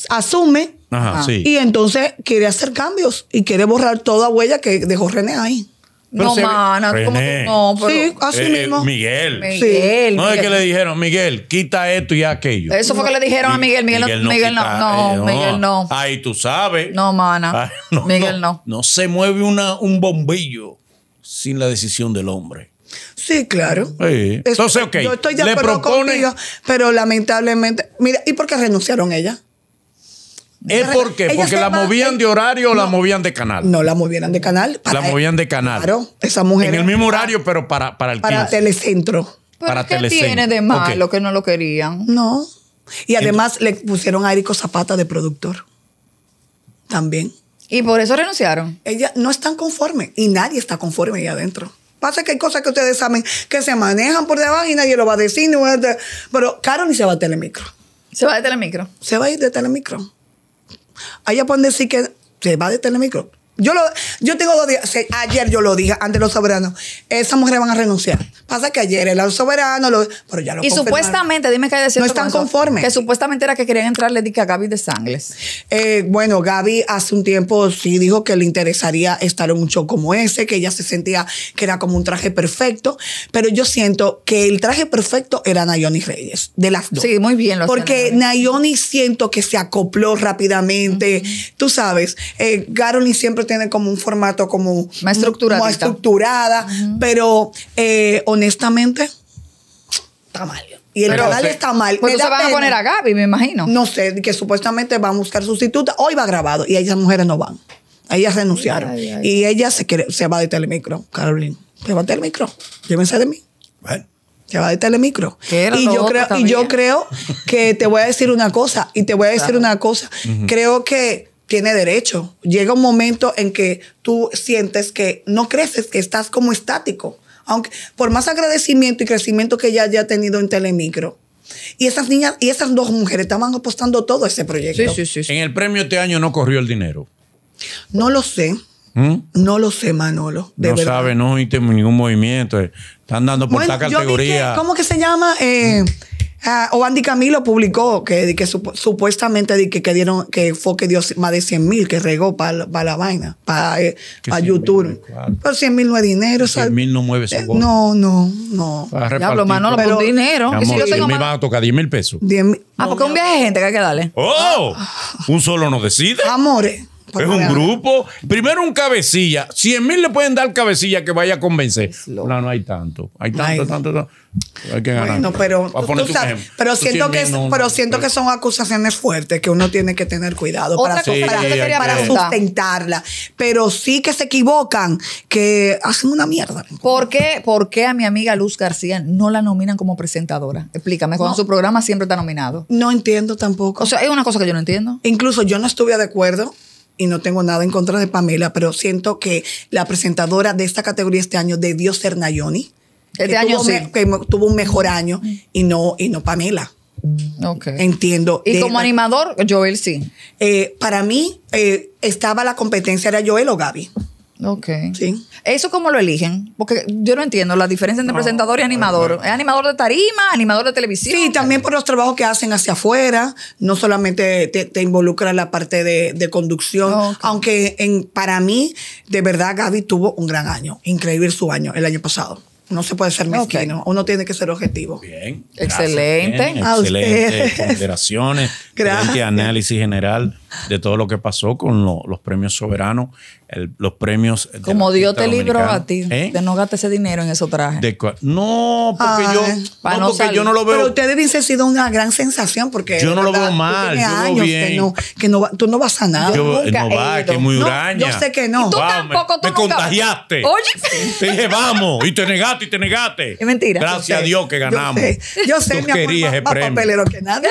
asume ah. y entonces quiere hacer cambios y quiere borrar toda huella que dejó René ahí no, mana, René. no? sí, así eh, mismo. Miguel. Miguel. No es que le dijeron, Miguel, quita esto y aquello. Eso fue que le dijeron a Miguel. Miguel, no, Miguel no, no, Miguel no. Ay, tú sabes. No, mana. Miguel no. No se mueve una, un bombillo sin la decisión del hombre. Sí, claro. Entonces, ok. Yo estoy de acuerdo propone... contigo, pero lamentablemente. Mira, ¿y por qué renunciaron ella? ¿Es por qué? ¿Porque la movían de horario o la movían de canal? No, la movían de canal. la e-, movían de canal. Claro, esa mujer. En el mismo horario, pero para, para el 15. Para Telecentro. ¿Pero para ¿Qué tiene de malo lo que no lo querían? No. Y además le pusieron a Erico Zapata de productor. También. ¿Y por eso renunciaron? Ella no están conforme y nadie está conforme ahí adentro. Pasa que hay cosas que ustedes saben que se manejan por debajo y nadie lo va a decir. pero Carol ni se va a Telemicro. ¿Se va de Telemicro? Se va a ir de Telemicro. Allá pueden decir que se va a detener el micro. Yo, lo, yo tengo dos días. ayer yo lo dije ante los soberanos. Esas mujeres van a renunciar. Pasa que ayer el soberano, lo, pero ya lo Y supuestamente, dime qué cierto No están conformes. Que supuestamente era que querían entrar le dije a Gaby de Sangles. Eh, bueno, Gaby hace un tiempo sí dijo que le interesaría estar en un show como ese, que ella se sentía que era como un traje perfecto. Pero yo siento que el traje perfecto era Nayoni Reyes, de las dos. Sí, muy bien. Lo Porque Nayoni siento que se acopló rápidamente. Tú sabes, eh, y siempre tiene como un formato como... Más estructurada. Más estructurada, pero eh, honestamente está mal. Y el canal está mal. Pues van a poner a Gaby, me imagino. No sé, que supuestamente van a buscar sustituta. Hoy va grabado y esas mujeres no van. Ellas renunciaron. y ella se, quiere, se va de Telemicro, Carolina. Se va de Telemicro. Llévense de mí. Se va de Telemicro. Y yo, creo, y yo creo que te voy a decir una cosa. Y te voy a decir una cosa. Creo que tiene derecho. Llega un momento en que tú sientes que no creces, que estás como estático. Aunque por más agradecimiento y crecimiento que ya haya tenido en Telemicro, y esas niñas y esas dos mujeres estaban apostando todo ese proyecto. Sí, sí, sí, En el premio este año no corrió el dinero. No lo sé. ¿Mm? No lo sé, Manolo. no sabe, no oíste ningún movimiento. Están dando por la categoría. ¿Cómo que se llama? Eh, Ah, o Andy Camilo publicó que, que supuestamente que, que, dieron, que fue que dio más de 100 mil que regó para la vaina, para eh, YouTube. pero 100 mil no es dinero. 100 mil no mueve su eh, voz. No, no, no. Ya Diablo, Manolo, no por dinero. Amor, si yo 100 mil van a tocar 10 mil pesos. 10, ah, porque no, un viaje de gente que hay que darle. ¡Oh! Ah. Un solo no decide. Amores. Pues es un grupo. Primero un cabecilla. 100 mil le pueden dar cabecilla que vaya a convencer. No, no hay tanto. Hay tanto, tanto, tanto. Hay que ganar. Bueno, pero, pero siento, que, pero siento que son acusaciones fuertes que uno tiene que tener cuidado para, sustentarla. Pero sí que se equivocan, que hacen una mierda. ¿Por qué, ¿Por qué a mi amiga Luz García no la nominan como presentadora? Explícame, con su programa siempre está nominado. No entiendo tampoco. O sea, es una cosa que yo no entiendo. Incluso yo no estuve de acuerdo y no tengo nada en contra de Pamela, pero siento que la presentadora de esta categoría este año debió ser Nayoni. Este año sí. que tuvo un mejor año y no, y no Pamela. ok Entiendo. ¿Y como animador, Joel sí? Eh, para mí, eh, estaba la competencia, era Joel o Gaby. Ok. Sí. ¿Eso cómo lo eligen? Porque yo no entiendo la diferencia entre presentador y animador. ¿Es animador de tarima, animador de televisión? Sí, también por los trabajos que hacen hacia afuera. No solamente te, involucra la parte de, conducción. Aunque en, para mí, de verdad, Gaby tuvo un gran año. Increíble su año, el año pasado. No se puede ser mezquino. Uno tiene que ser objetivo. Bien. Excelente. excelente. Ponderaciones que análisis general de todo lo que pasó con los premios soberanos, los premios. Como Dios te libró a ti ¿Eh? de no gastar ese dinero en esos trajes. no, porque, yo, no, porque yo no lo veo. Pero ustedes ha sido una gran sensación porque. Yo no lo veo mal, yo lo veo bien. Que no, tú no vas a nada. Yo, no va, que es muy huraña. yo sé que no. Y tú tampoco, Te contagiaste. Oye. Te dije, vamos, y te negaste, y te negaste. Es mentira. Gracias a Dios que ganamos. Yo sé, yo mi amor, más, papelero que nadie.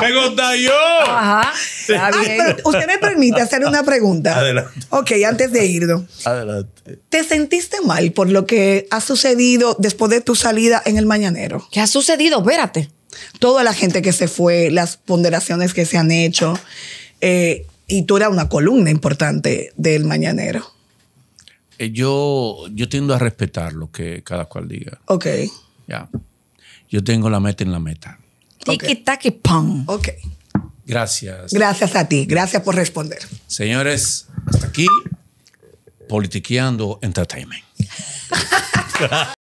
¡Me gusta yo! Ajá. Está bien. usted me permite hacer una pregunta. Adelante. Ok, antes de ir. Adelante. ¿Te sentiste mal por lo que ha sucedido después de tu salida en el mañanero? ¿Qué ha sucedido? Vérate. Toda la gente que se fue, las ponderaciones que se han hecho. Eh, y tú eras una columna importante del mañanero. Eh, yo, yo tiendo a respetar lo que cada cual diga. Ok. Ya. Yo tengo la meta en la meta. Tiki, taki, pum Ok. Gracias. Gracias a ti. Gracias por responder. Señores, hasta aquí, Politiqueando Entertainment.